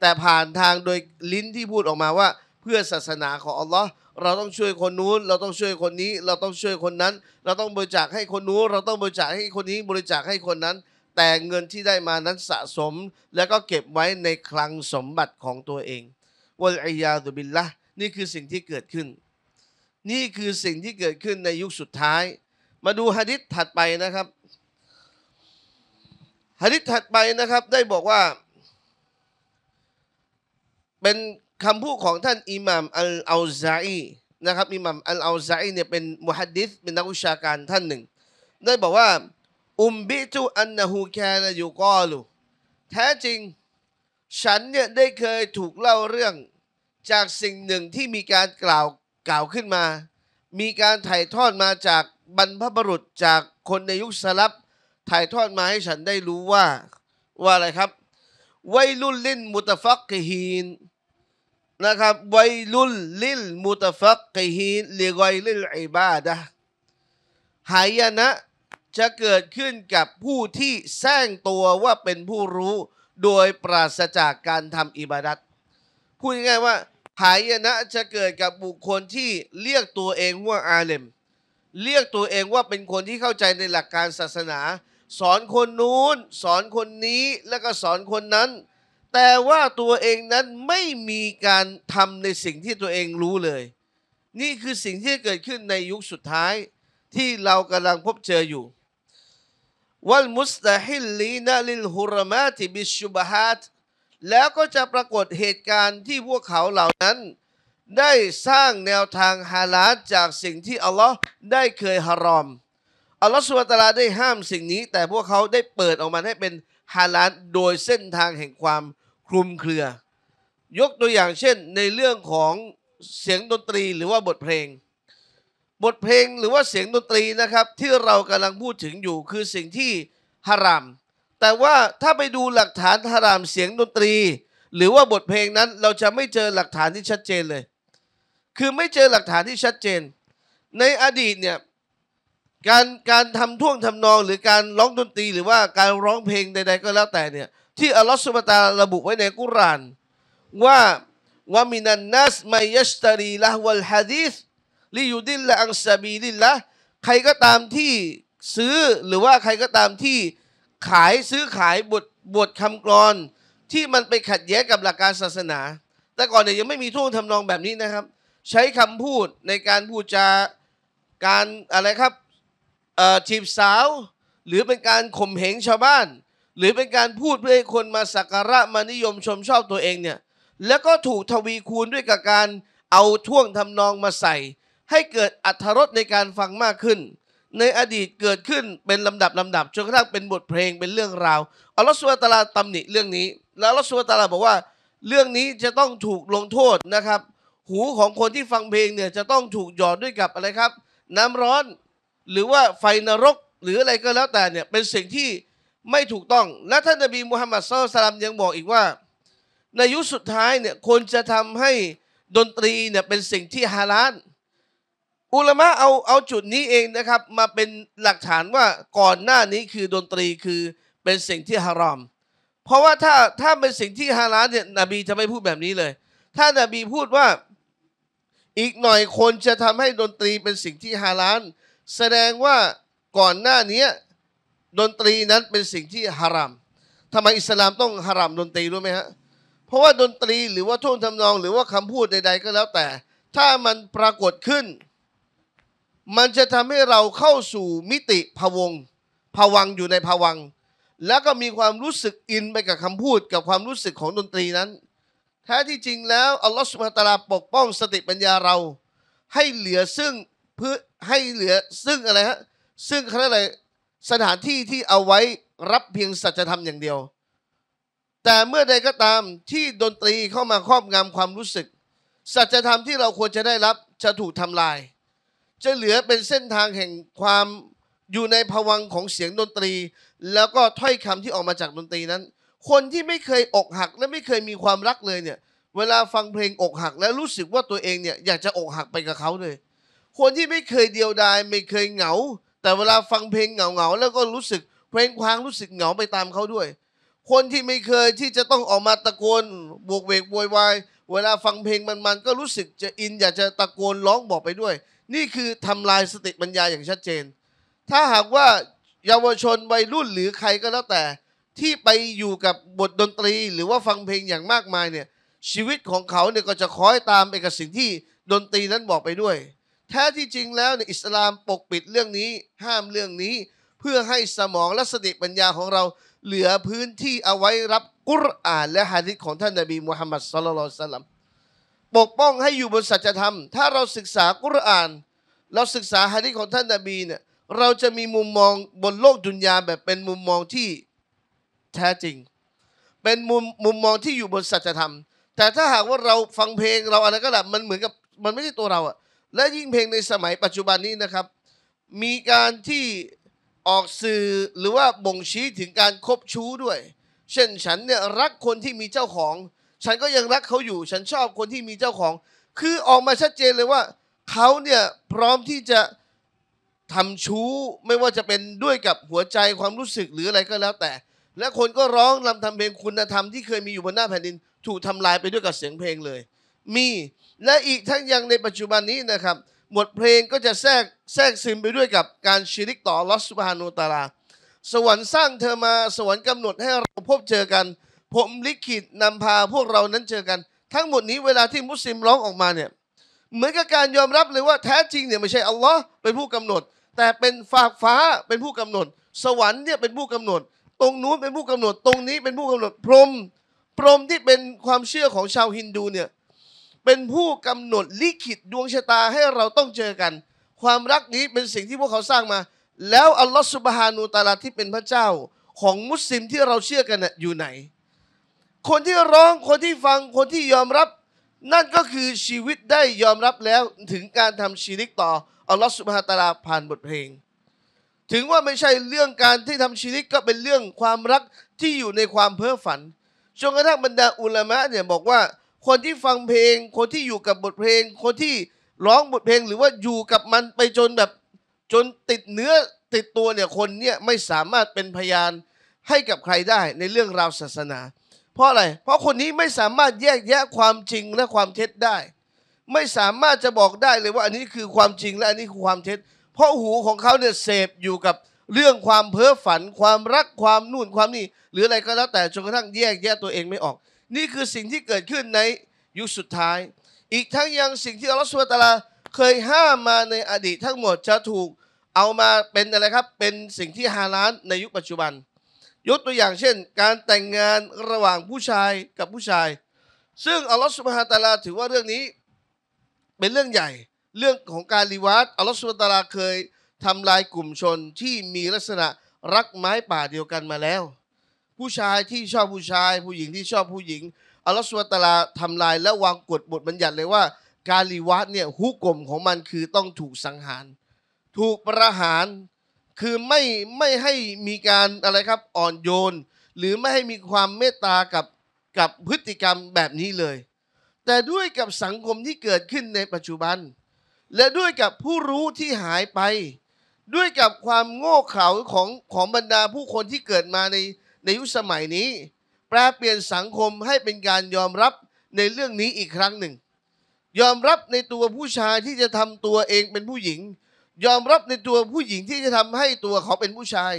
Speaker 1: แต่ผ่านทางโดยลิ้นที่พูดออกมาว่าเพื่อศาสนาของอัลลอฮ์เราต้องช่วยคนนู้นเราต้องช่วยคนนี้ เราต้องช่วยคนนั้น เราต้องบริจาคให้คนนู้นเราต้องบริจาคให้คนนี้บริจาคให้คนนั้น แต่เงินที่ได้มานั้นสะสม แล้วก็เก็บไว้ในคลังสมบัติของตัวเองวลอียาตุบิลละนี่คือสิ่งที่เกิดขึ้น นี่คือสิ่งที่เกิดขึ้นในยุคสุดท้าย มาดูฮะดิษถัดไปนะครับฮะดิษถัดไปนะครับได้บอกว่าเป็นคำพูดของท่านอิหม่ามอัลอาซายนะครับอิหม่ามอัลอาซายเนี่ยเป็นมุฮัดดิษเป็นนักวิชาการท่านหนึ่งได้บอกว่าอุมบิตุอันนาฮูแคนยูกอลูแท้จริง ฉันเนี่ยได้เคยถูกเล่าเรื่องจากสิ่งหนึ่งที่มีการกล่าวกล่าวขึ้นมา มีการถ่ายทอดมาจากบรรพบุรุษจากคนในยุคสลับถ่ายทอดมาให้ฉันได้รู้ว่า ว่าอะไรครับไวลุลลินมุตฟักกีฮีนนะครับไวรุลลิลมุตฟักกิฮีลีไวลิลอิบาดะหายนะ จะเกิดขึ้นกับผู้ที่แสร้งตัวว่าเป็นผู้รู้ โดยปราศจากการทำอิบาดัตพูดง่ายๆว่าหายนะจะเกิดกับบุคคลที่เรียกตัวเองว่าอาเลมเรียกตัวเองว่าเป็นคนที่เข้าใจในหลักการศาสนา สอนคนนู้น สอนคนนี้แล้วก็สอนคนนั้นแต่ว่าตัวเองนั้นไม่มีการทำในสิ่งที่ตัวเองรู้เลย นี่คือสิ่งที่เกิดขึ้นในยุคสุดท้าย ที่เรากำลังพบเจออยู่วัลมุสตาฮิลลีนาลิลฮุรมาติบิชุบฮัตแล้วก็จะปรากฏเหตุการณ์ที่พวกเขาเหล่านั้น ได้สร้างแนวทางฮาลาลจากสิ่งที่อัลลอฮ์ได้เคยฮารอมอัลลอฮ์สุบตาลาได้ห้ามสิ่งนี้ แต่พวกเขาได้เปิดออกมาให้เป็นฮาลาลโดยเส้นทางแห่งความคลุมเครือยกตัวอย่างเช่นในเรื่องของเสียงดนตรีหรือว่าบทเพลง บทเพลงหรือว่าเสียงดนตรีนะครับ ที่เรากำลังพูดถึงอยู่คือสิ่งที่ฮาราม แต่ว่าถ้าไปดูหลักฐานฮารามเสียงดนตรี หรือว่าบทเพลงนั้น เราจะไม่เจอหลักฐานที่ชัดเจนเลย คือไม่เจอหลักฐานที่ชัดเจน ในอดีตเนี่ยการการทำท่วงทำนองหรือการร้องดนตรีหรือว่าการร้องเพลงใดๆก็แล้วแต่เนี่ยที่อัลลอฮฺสุบตาระบุไว้ในกุรานว่าว่ามินันนัสไมยัสตรีละวัลฮะดีษลิยูดิลละอังซาบีดิลละใครก็ตามที่ ซื้อ หรือว่าใครก็ตามที่ ขายซื้อ ขายบทบทคำกรอน ที่มันไปขัดแย้งกับหลักการศาสนา แต่ก่อนเนี่ยยังไม่มีท่วงทำนองแบบนี้นะครับ ใช้คำพูด ในการพูดจาการอะไรครับอ่จีบสาว หรือเป็นการข่มเหงชาวบ้านหรือเป็นการพูดเพื่อให้คนมาสักการะมานิยมชมชอบตัวเองเนี่ยแล้วก็ถูกทวีคูณด้วยกับการเอาท่วงทำนองมาใส่ ให้เกิดอัธรสในการฟังมากขึ้น ในอดีตเกิดขึ้นเป็นลำดับลำดับจนกระทั่งเป็นบทเพลงเป็นเรื่องราวอัลลอฮฺสุลตาราตำหนิเรื่องนี้ แล้วอัลลอฮฺสุลตาราบอกว่า เรื่องนี้จะต้องถูกลงโทษนะครับ หูของคนที่ฟังเพลงเนี่ยจะต้องถูกหยอดด้วยกับอะไรครับ น้ำร้อนหรือว่าไฟนรกหรืออะไรก็แล้วแต่เนี่ยเป็นสิ่งที่ไม่ถูกต้องและท่านนบีมุฮัมมัดสุลตัลลัมยังบอกอีกว่า ในยุคสุดท้ายเนี่ยคนจะทำให้ดนตรีเนี่ยเป็นสิ่งที่ฮาลาลอุลามะเอาเอาจุดนี้เองนะครับมาเป็นหลักฐานว่าก่อนหน้านี้คือดนตรีคือเป็นสิ่งที่ฮารอม เพราะว่าถ้าถ้าเป็นสิ่งที่ฮาลาลเนี่ยนบีจะไม่พูดแบบนี้เลย ถ้านาบีพูดว่าอีกหน่อยคนจะทำให้ดนตรีเป็นสิ่งที่ฮาลาลแสดงว่าก่อนหน้านี้ดนตรีนั้นเป็นสิ่งที่ฮารามทำไมอิสลามต้องฮารามดนตรีรู้ไหมฮะเพราะว่าดนตรีหรือว่าท่วงทำนอง หรือว่าคำพูดใด ๆ ก็แล้วแต่ ถ้ามันปรากฏขึ้น มันจะทำให้เราเข้าสู่มิติพวงผวังอยู่ในผวังแล้วก็มีความรู้สึกอินไปกับคำพูดกับความรู้สึกของดนตรีนั้นแท้ที่จริงแล้วอัลลอฮฺสุบฮฺตาลาปกป้องสติปัญญาเรา ให้เหลือซึ่งเพื่อให้เหลือซึ่งอะไรฮะซึ่งคขาอะไรสถานที่ที่เอาไว้รับเพียงสัจธรรมอย่างเดียว แต่เมื่อใดก็ตามที่ดนตรีเข้ามาครอบงำความรู้สึกสัจธรรมที่เราควรจะได้รับจะถูกทำลาย จะเหลือเป็นเส้นทางแห่งความอยู่ในภวังของเสียงดนตรี แล้วก็ถ้อยคำที่ออกมาจากดนตรีนั้น คนที่ไม่เคยอกหักและไม่เคยมีความรักเลยเนี่ยเวลาฟังเพลงอกหักแล้วรู้สึกว่าตัวเองเนี่ยอยากจะอกหักไปกับเขาเลยคนที่ไม่เคยเดียวดาย ไม่เคยเหงาแต่เวลาฟังเพลงเหงาๆ แล้วก็รู้สึก เพลงควางรู้สึกเหงาไปตามเขาด้วย คนที่ไม่เคยที่จะต้องออกมาตะโกนบวกเวกโวยวายเวลาฟังเพลงมันๆก็รู้สึก จะอินอยากจะตะโกนร้องบอกไปด้วย นี่คือทำลายสติปัญญาอย่างชัดเจน ถ้าหากว่าเยาวชนวัยรุ่นหรือใครก็แล้วแต่ ที่ไปอยู่กับบทดนตรีหรือว่าฟังเพลงอย่างมากมายเนี่ยชีวิตของเขาเนี่ยก็จะคล้อยตามไปกับสิ่งที่ดนตรีนั้นบอกไปด้วยแท้ที่จริง แล้วในอิสลามปกปิดเรื่องนี้ห้ามเรื่องนี้ เพื่อให้สมองและสติปัญญาของเราเหลือพื้นที่เอาไว้รับกุรอาน และฮะดิษของท่านนบีมุฮัมมัดสุลลัลสลัมปกป้องให้อยู่บนสัจธรรม ถ้าเราศึกษากุรอาน เราศึกษาฮะดิษของท่านนบีเนี่ยเราจะมีมุมมองบนโลกดุนยาแบบเป็นมุมมองที่แท้จริง เป็นมุมมุมมองที่อยู่บนสัจธรรม แต่ถ้าหากว่าเราฟังเพลงเราอะไรก็แล้วมันเหมือนกับมันไม่ใช่ตัวเราอะและยิ่งเพลงในสมัยปัจจุบันนี้นะครับ มีการที่ออกสื่อหรือว่าบ่งชี้ถึงการคบชู้ด้วย เช่นฉันเนี่ยรักคนที่มีเจ้าของ ฉันก็ยังรักเขาอยู่ ฉันชอบคนที่มีเจ้าของ คือออกมาชัดเจนเลยว่าเขาเนี่ยพร้อมที่จะทำชู้ไม่ว่าจะเป็นด้วยกับหัวใจความรู้สึกหรืออะไรก็แล้วแต่ และคนก็ร้องรำทำเพลงคุณธรรมที่เคยมีอยู่บนหน้าแผ่นดินถูกทำลายไปด้วยกับเสียงเพลงเลยมีและอีกทั้งยังในปัจจุบันนี้นะครับหมวดเพลงก็จะแทรกแทรกซึมไปด้วยกับการชีริกต่อลอสุบานุตาลาสวรรค์สร้างเธอมาสวรรค์กำหนดให้เราพบเจอกันผมลิขิตนำพาพวกเรานั้นเจอกัน ทั้งหมดนี้เวลาที่มุสลิมร้องออกมาเนี่ยเหมือนกับการยอมรับเลยว่าแท้จริงเนี่ยไม่ใช่อัลลอฮ์เป็นผู้กำหนด แต่เป็นฟากฟ้าเป็นผู้กำหนด สวรรค์เนี่ยเป็นผู้กำหนดตรงนู้นเป็นผู้กำหนดตรงนี้เป็นผู้กำหนดพรมพรมที่เป็นความเชื่อของชาวฮินดูเนี่ยเป็นผู้กำหนดลิขิตดวงชะตาให้เราต้องเจอกัน ความรักนี้เป็นสิ่งที่พวกเขาสร้างมา แล้วอัลลอฮฺสุบฮานูตาลาที่เป็นพระเจ้าของมุสลิมที่เราเชื่อกันอยู่ไหน คนที่ร้องคนที่ฟังคนที่ยอมรับ นั่นก็คือชีวิตได้ยอมรับแล้วถึงการทำชีริกต่ออัลลอฮฺสุบฮาตาลาผ่านบทเพลง ถึงว่าไม่ใช่เรื่องการที่ทำชีริกก็เป็นเรื่องความรักที่อยู่ในความเพ้อฝันจนกระทั่งบรรดาอุลามะเนี่ยบอกว่าคนที่ฟังเพลง คนที่อยู่กับบทเพลง คนที่ร้องบทเพลงหรือว่าอยู่กับมันไปจนแบบจนติดเนื้อติดตัวเนี่ยคนเนี่ยไม่สามารถเป็นพยานให้กับใครได้ในเรื่องราวศาสนา เพราะอะไร เพราะคนนี้ไม่สามารถแยกแยะความจริงและความเท็จได้ ไม่สามารถจะบอกได้เลยว่าอันนี้คือความจริงและอันนี้คือความเท็จ เพราะหูของเขาเนี่ยเสพอยู่กับเรื่องความเพ้อฝัน ความรักความนู่นความนี่หรืออะไรก็แล้วแต่จนกระทั่งแยกแยะตัวเองไม่ออกนี่คือสิ่งที่เกิดขึ้นในยุคสุดท้าย อีกทั้งยังสิ่งที่อัลลอฮฺสุบตาลาเคยห้ามมาในอดีตทั้งหมดจะถูกเอามาเป็นอะไรครับ เป็นสิ่งที่ฮาลาลในยุคปัจจุบัน ยกตัวอย่างเช่น การแต่งงานระหว่างผู้ชายกับผู้ชาย ซึ่งอัลลอฮฺสุบฮาตาลาถือว่าเรื่องนี้ เป็นเรื่องใหญ่ เรื่องของการรีวัดอัลลอฮฺสุบฮาตาลาเคยทำลายกลุ่มชนที่มีลักษณะรักไม้ป่าเดียวกันมาแล้วผู้ชายที่ชอบผู้ชาย ผู้หญิงที่ชอบผู้หญิงอัลลอฮฺสุลตาราทำลายและวางกฎบทบัญญัติเลยว่า การลีวัตเนี่ยฮุกกลมของมันคือต้องถูกสังหาร ถูกประหารคือไม่ไม่ให้มีการอะไรครับอ่อนโยนหรือไม่ให้มีความเมตตากับกับพฤติกรรมแบบนี้เลย แต่ด้วยกับสังคมที่เกิดขึ้นในปัจจุบัน และด้วยกับผู้รู้ที่หายไป ด้วยกับความโง่เขลาของของบรรดาผู้คนที่เกิดมาในในยุคสมัยนี้ แปลเปลี่ยนสังคมให้เป็นการยอมรับในเรื่องนี้อีกครั้งหนึ่ง ยอมรับในตัวผู้ชายที่จะทำตัวเองเป็นผู้หญิง ยอมรับในตัวผู้หญิงที่จะทำให้ตัวเขาเป็นผู้ชาย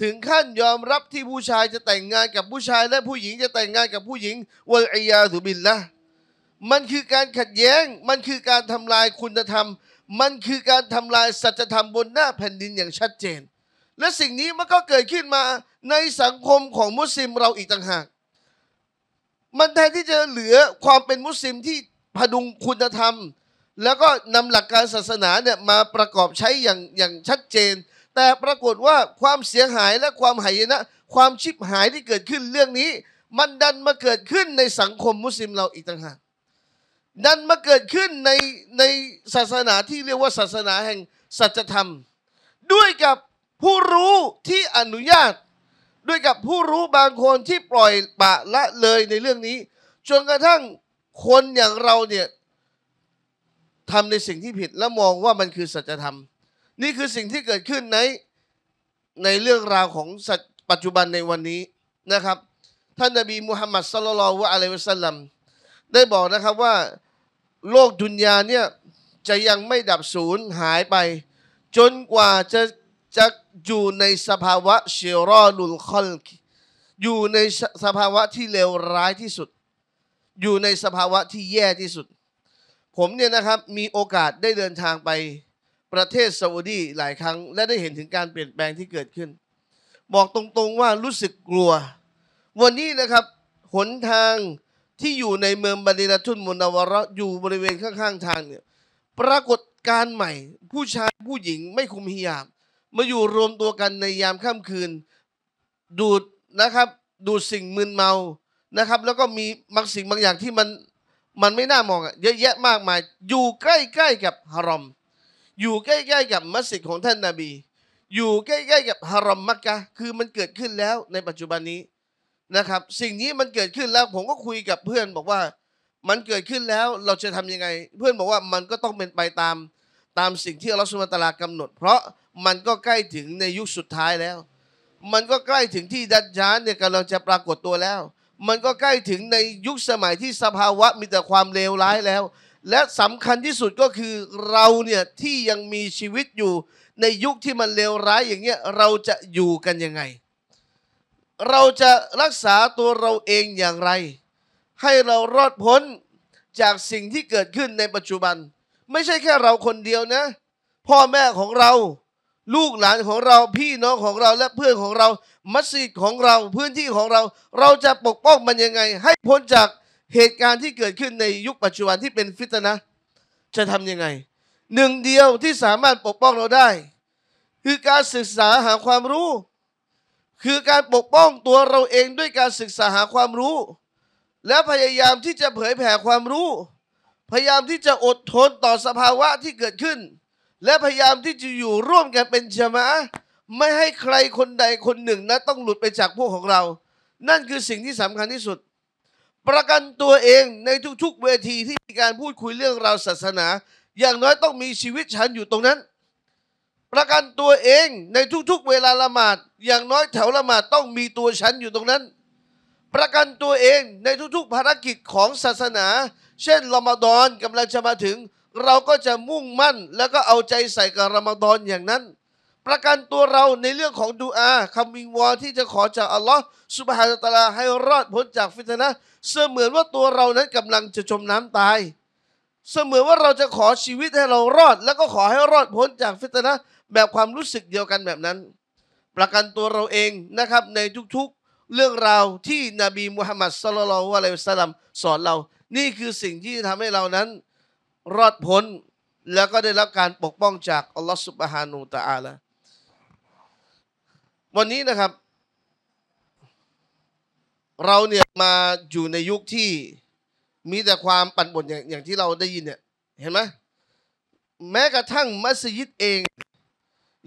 Speaker 1: ถึงขั้นยอมรับที่ผู้ชายจะแต่งงานกับผู้ชาย และผู้หญิงจะแต่งงานกับผู้หญิงวลอยาสุบินละมันคือการขัดแย้งมันคือการทำลายคุณธรรมมันคือการทำลายสัจธรรมบนหน้าแผ่นดินอย่างชัดเจนและสิ่งนี้มันก็เกิดขึ้นมาในสังคมของมุสลิมเราอีกต่างหาก มันแทนที่จะเหลือความเป็นมุสลิมที่พดุงคุณธรรม แล้วก็นำหลักการศาสนาเนี่ยมาประกอบใช้อย่างอย่างชัดเจน แต่ปรากฏว่าความเสียหายและความหายนะ ความชิบหายที่เกิดขึ้นเรื่องนี้ มันดันมาเกิดขึ้นในสังคมมุสลิมเราอีกต่างหากดันมาเกิดขึ้นในในศาสนาที่เรียกว่าศาสนาแห่งสัจธรรมด้วยกับผู้รู้ที่อนุญาตด้วยกับผู้รู้บางคนที่ปล่อยปะละเลยในเรื่องนี้จนกระทั่งคนอย่างเราเนี่ยทำในสิ่งที่ผิดและมองว่ามันคือสัจธรรม นี่คือสิ่งที่เกิดขึ้นในในเรื่องราวของปัจจุบันในวันนี้นะครับ ท่านนบีมุฮัมมัดสลลัลวะอะลัยวะสัลลัมได้บอกนะครับว่าโลกดุนยาเนี่ยจะยังไม่ดับสูญหายไป จนกว่าจะจะอยู่ในสภาวะเชียรอลุลคอลอยู่ในสภาวะที่เลวร้ายที่สุด อยู่ในสภาวะที่แย่ที่สุด ผมเนี่ยนะครับมีโอกาสได้เดินทางไป ประเทศซาอุดีหลายครั้ง และได้เห็นถึงการเปลี่ยนแปลงที่เกิดขึ้น บอกตรงๆว่ารู้สึกกลัว วันนี้นะครับหนทางที่อยู่ในเมืองบาดิลทุนมุนาวระอยู่บริเวณข้างๆ ทางเนี่ยปรากฏการใหม่ ผู้ชายผู้หญิงไม่คุมฮิญาบมาอยู่รวมตัวกันในยามค่ำคืน ดูดนะครับดูดสิ่งมึนเมานะครับ แล้วก็มีบางสิ่งบางอย่างที่มันมันไม่น่ามองเยอะแยะมากมาย อยู่ใกล้ ๆกับฮารอม อยู่ใกล้ๆกับมัสยิดของท่านนาบี อยู่ใกล้ๆกับฮารอมมักกะคือมันเกิดขึ้นแล้วในปัจจุบันนี้นะครับ สิ่งนี้มันเกิดขึ้นแล้วผมก็คุยกับเพื่อนบอกว่ามันเกิดขึ้นแล้วเราจะทํำยังไง เพื่อนบอกว่ามันก็ต้องเป็นไปตามตามสิ่งที่อัลลอฮฺสุลตารากำหนดเพราะมันก็ใกล้ถึงในยุคสุดท้ายแล้ว มันก็ใกล้ถึงที่ดัชจานเนี่ยกำลังจะปรากฏตัวแล้ว มันก็ใกล้ถึงในยุคสมัยที่สภาวะมีแต่ความเลวร้ายแล้ว และสำคัญที่สุดก็คือเราเนี่ยที่ยังมีชีวิตอยู่ในยุคที่มันเลวร้ายอย่างเงี้ยเราจะอยู่กันยังไง เราจะรักษาตัวเราเองอย่างไร ให้เรารอดพ้น จากสิ่งที่เกิดขึ้นในปัจจุบัน ไม่ใช่แค่เราคนเดียวนะ พ่อแม่ของเราลูกหลานของเราพี่น้องของเราและเพื่อนของเรามัสยิดของเราพื้นที่ของเรา เราจะปกป้องมันยังไง ให้พ้นจากเหตุการณ์ที่เกิดขึ้นในยุคปัจจุบันที่เป็นฟิตนะจะทำยังไง หนึ่งเดียวที่สามารถปกป้องเราได้ คือการศึกษาหาความรู้ คือการปกป้องตัวเราเองด้วยการศึกษาหาความรู้ และพยายามที่จะเผยแผ่ความรู้ พยายามที่จะอดทนต่อสภาวะที่เกิดขึ้นและพยายามที่จะอยู่ร่วมกันเป็นชมะไม่ให้ใครคนใดคนหนึ่งนะต้องหลุดไปจากพวกของเรา นั่นคือสิ่งที่สำคัญที่สุด ประกันตัวเองในทุกๆ เวทีที่มีการพูดคุยเรื่องราวศาสนา อย่างน้อยต้องมีชีวิตฉันอยู่ตรงนั้น ประกันตัวเองในทุกๆ เวลาละหมาด อย่างน้อยแถวละหมาดต้องมีตัวฉันอยู่ตรงนั้น ประกันตัวเองในทุก ๆ ภารกิจของศาสนา เช่นละมาดอนกำลังจะมาถึงเราก็จะมุ่งมั่นแล้วก็เอาใจใส่กับรอมฎอนอย่างนั้น ประกันตัวเราในเรื่องของดูอาคำวิงวอนที่จะขอจากอัลลอฮ์สุบฮานตะลา ให้รอดพ้นจากฟิตนะเสมือนว่าตัวเรานั้น กำลังจะจมน้ำตาย เสมือนว่าเราจะขอชีวิตให้เรารอด แล้วก็ขอให้รอดพ้นจากฟิตนะแบบความรู้สึกเดียวกันแบบนั้น ประกันตัวเราเองนะครับในทุกๆ เรื่องราวที่นบีมุฮัมมัดสุลลัลวะลัยฮิสสลัมสอนเรา นี่คือสิ่งที่ทำให้เรานั้นรอดพ้นแล้วก็ได้รับการปกป้องจากอัลลอฮฺสุบฮานูตะอาละวันนี้นะครับ เราเนี่ยมาอยู่ในยุคที่ มีแต่ความปั่นป่วนอย่างอย่างที่เราได้ยินเนี่ยเห็นไหมแม้กระทั่งมัสยิดเอง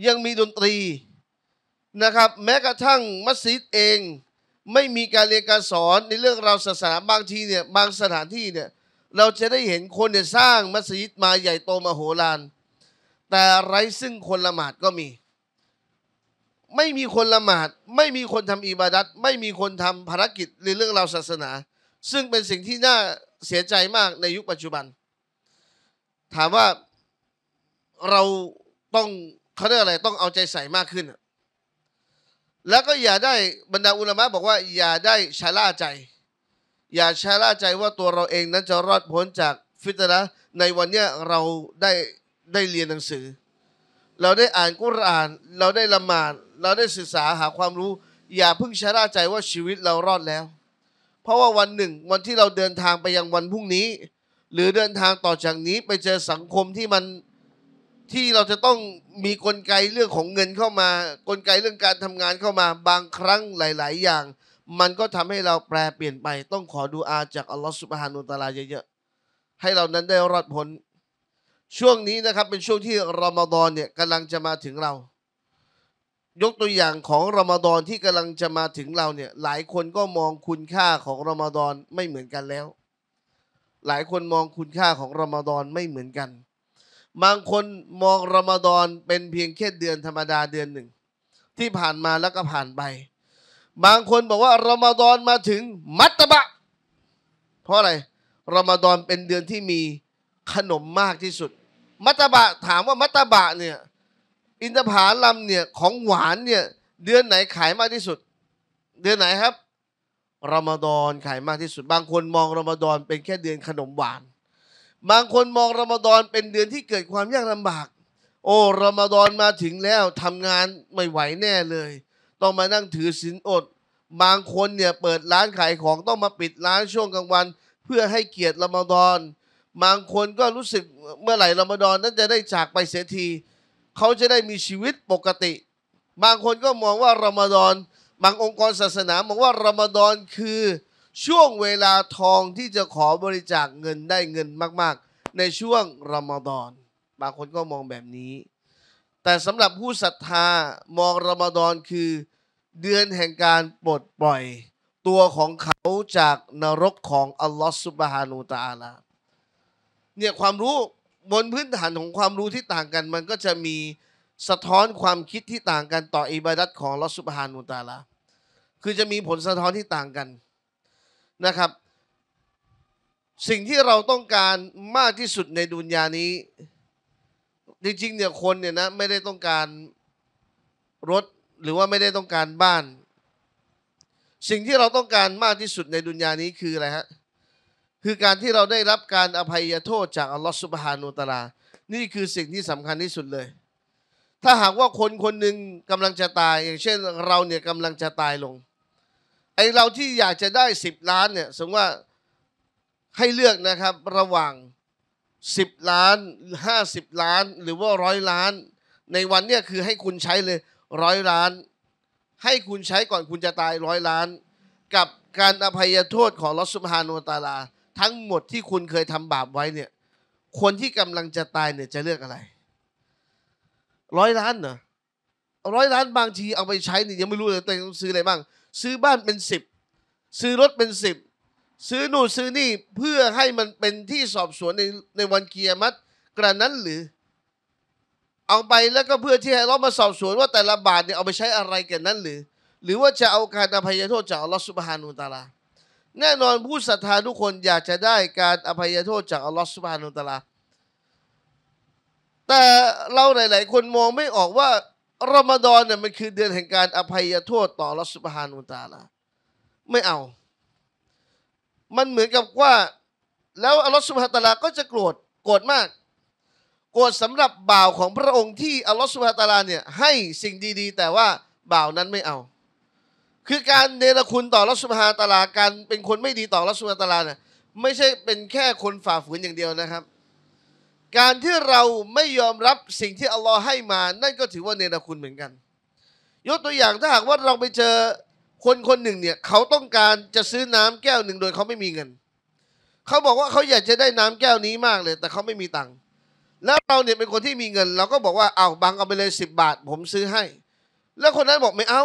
Speaker 1: ยังมีดนตรีนะครับ แม้กระทั่งมัสยิดเอง ไม่มีการเรียนการสอนในเรื่องราวศาสนาบางทีเนี่ยบางสถานที่เนี่ยเราจะได้เห็นคนเนี่ยสร้างมัสยิดมาใหญ่โตมโหฬารแต่ไร้ซึ่งคนละหมาดก็มี ไม่มีคนละหมาด ไม่มีคนทำอิบาดัต ไม่มีคนทำภารกิจในเรื่องราวศาสนา ซึ่งเป็นสิ่งที่น่าเสียใจมากในยุคปัจจุบัน ถามว่าเราต้องเขาเรียกอะไรต้องเอาใจใส่มากขึ้น แล้วก็อย่าได้บรรดาอุลามะบอกว่าอย่าได้ชะล่าใจอย่าชะล่าใจว่าตัวเราเองนั้นจะรอดพ้นจากฟิตนะในวันเนี้ยเราได้ได้เรียนหนังสือ เราได้อ่านกุรอานเราได้ละหมาดเราได้ศึกษาหาความรู้ อย่าเพิ่งชะล่าใจว่าชีวิตเรารอดแล้ว เพราะว่าวันหนึ่ง วันที่เราเดินทางไปยังวันพรุ่งนี้ หรือเดินทางต่อจากนี้ไปเจอสังคมที่มันที่เราจะต้องมีกลไกเรื่องของเงินเข้ามา กลไกเรื่องการทำงานเข้ามาบางครั้งหลาย ๆ อย่างมันก็ทำให้เราแปลเปลี่ยนไปต้องขอดูอาจากอัลลอฮฺสุบฮานุตาลาเยอะๆให้เรานั้นได้รอดพ้นช่วงนี้นะครับเป็นช่วงที่รอมฎอนเนี่ยกำลังจะมาถึงเรา ยกตัวอย่างของรอมฎอนที่กำลังจะมาถึงเราเนี่ยหลายคนก็มองคุณค่าของรอมฎอนไม่เหมือนกันแล้ว หลายคนมองคุณค่าของรอมฎอนไม่เหมือนกันบางคนมองรอมฎอนเป็นเพียงแค่เดือนธรรมดาเดือนหนึ่ง ที่ผ่านมาแล้วก็ผ่านไปบางคนบอกว่ารอมฎอนมาถึงมัตตบะ เพราะอะไรรอมฎอนเป็นเดือนที่มีขนมมากที่สุดมัตตบะถามว่ามัตตบะเนี่ยอินทผาลัมเนี่ยของหวานเนี่ยเดือนไหนขายมากที่สุด เดือนไหนครับรอมฎอนขายมากที่สุด บางคนมองรอมฎอนเป็นแค่เดือนขนมหวาน บางคนมองรอมฎอนเป็นเดือนที่เกิดความยากลำบาก โอ้รอมฎอนมาถึงแล้วทำงานไม่ไหวแน่เลยต้องมานั่งถือศีลอดบางคนเนี่ยเปิดร้านขายของต้องมาปิดร้านช่วงกลางวัน เพื่อให้เกียรติละมดอนบางคนก็รู้สึกเมื่อไหร่ละมดอนนั้นจะได้จากไปเสียทีเขาจะได้มีชีวิตปกติ บางคนก็มองว่าละมดอนบางองค์กรศาสนามองว่าละมดอนคือ ช่วงเวลาทองที่จะขอบริจาคเงินได้เงินมาก ๆ ในช่วงละมดอนบางคนก็มองแบบนี้ แต่สำหรับผู้ศรัทธามองละมดอนคือเดือนแห่งการปลดปล่อยตัวของเขาจากนรกของอัลลอฮฺสุบฮานูตาลาเนี่ยความรู้บนพื้นฐานของความรู้ที่ต่างกัน มันก็จะมีสะท้อนความคิดที่ต่างกัน ต่ออิบาดัตของลลอฮฺสุบฮานูตาลาคือจะมีผลสะท้อนที่ต่างกันนะครับ สิ่งที่เราต้องการมากที่สุดในดุนยานี้จริงๆเนี่ยคนเนี่ยนะไม่ได้ต้องการรถหรือว่าไม่ได้ต้องการบ้าน สิ่งที่เราต้องการมากที่สุดในดุนยานี้คืออะไรฮะคือการที่เราได้รับการอภัยโทษจากอัลลอฮฺสุบฮานุตาลานี่คือสิ่งที่สำคัญที่สุดเลย ถ้าหากว่าคนคนหนึ่งกำลังจะตาย อย่างเช่นเราเนี่ยกำลังจะตายลงไอเราที่อยากจะได้ 10 ล้านเนี่ยสมมติว่าให้เลือกนะครับระหว่าง 10 ล้าน 50 ล้าน หรือว่าร้อยล้าน ในวันเนี่ยคือให้คุณใช้เลยร้อยล้านให้คุณใช้ก่อนคุณจะตายร้อยล้าน กับการอภัยโทษของลอสุมานุตาลา ทั้งหมดที่คุณเคยทำบาปไว้เนี่ย คนที่กำลังจะตายเนี่ยจะเลือกอะไร ร้อยล้านเหรอร้อยล้านบางทีเอาไปใช้เนี่ยยังไม่รู้เลยต้องซื้ออะไรบ้างซื้อบ้านเป็นสิบซื้อรถเป็นสิบซื้อนู่นซื้อนี่เพื่อให้มันเป็นที่สอบสวนในในวันเกียรมัดกระนั้นหรือเอาไปแล้วก็เพื่อที่ให้เรามาสอบสวนว่าแต่ละบาทเนี่ยเอาไปใช้อะไรกันนั้นหรือหรือว่าจะเอาการอภัยโทษจากอัลลอฮฺสุบฮานุตาลาแน่นอนผู้ศรัทธาทุกคนอยากจะได้การอภัยโทษจากอัลลอฮฺสุบฮานุตาลาแต่เราหลาย ๆ คนมองไม่ออกว่ารอมฎอนเนี่ยมันคือเดือนแห่งการอภัยโทษต่อรัสุบฮานุตาลาไม่เอา มันเหมือนกับว่าแล้วอัลลอฮฺสุบฮานุตาลาก็จะโกรธโกรธมากโกรธสำหรับบ่าวของพระองค์ที่อัลลอฮฺสุบฮฺตาลาเนี่ยให้สิ่งดีๆ แต่ว่าบ่าวนั้นไม่เอา คือการเนรคุณต่อรัสุบฮาตาลาการเป็นคนไม่ดีต่อรัสุบฮาตาลาเนี่ยไม่ใช่เป็นแค่คนฝ่าฝืนอย่างเดียวนะครับ การที่เราไม่ยอมรับสิ่งที่อัลลอฮ์ให้มานั่นก็ถือว่าเนรคุณเหมือนกัน ยกตัวอย่างถ้าหากว่าเราไปเจอคนคนหนึ่งเนี่ยเขาต้องการจะซื้อน้ำแก้วหนึ่งโดยเขาไม่มีเงิน เขาบอกว่าเขาอยากจะได้น้ำแก้วนี้มากเลย แต่เขาไม่มีตังค์แล้วเราเนี่ยเป็นคนที่มีเงิน เราก็บอกว่าเอาบางเอาไปเลยสิบบาท ผมซื้อให้ แล้วคนนั้นบอกไม่เอา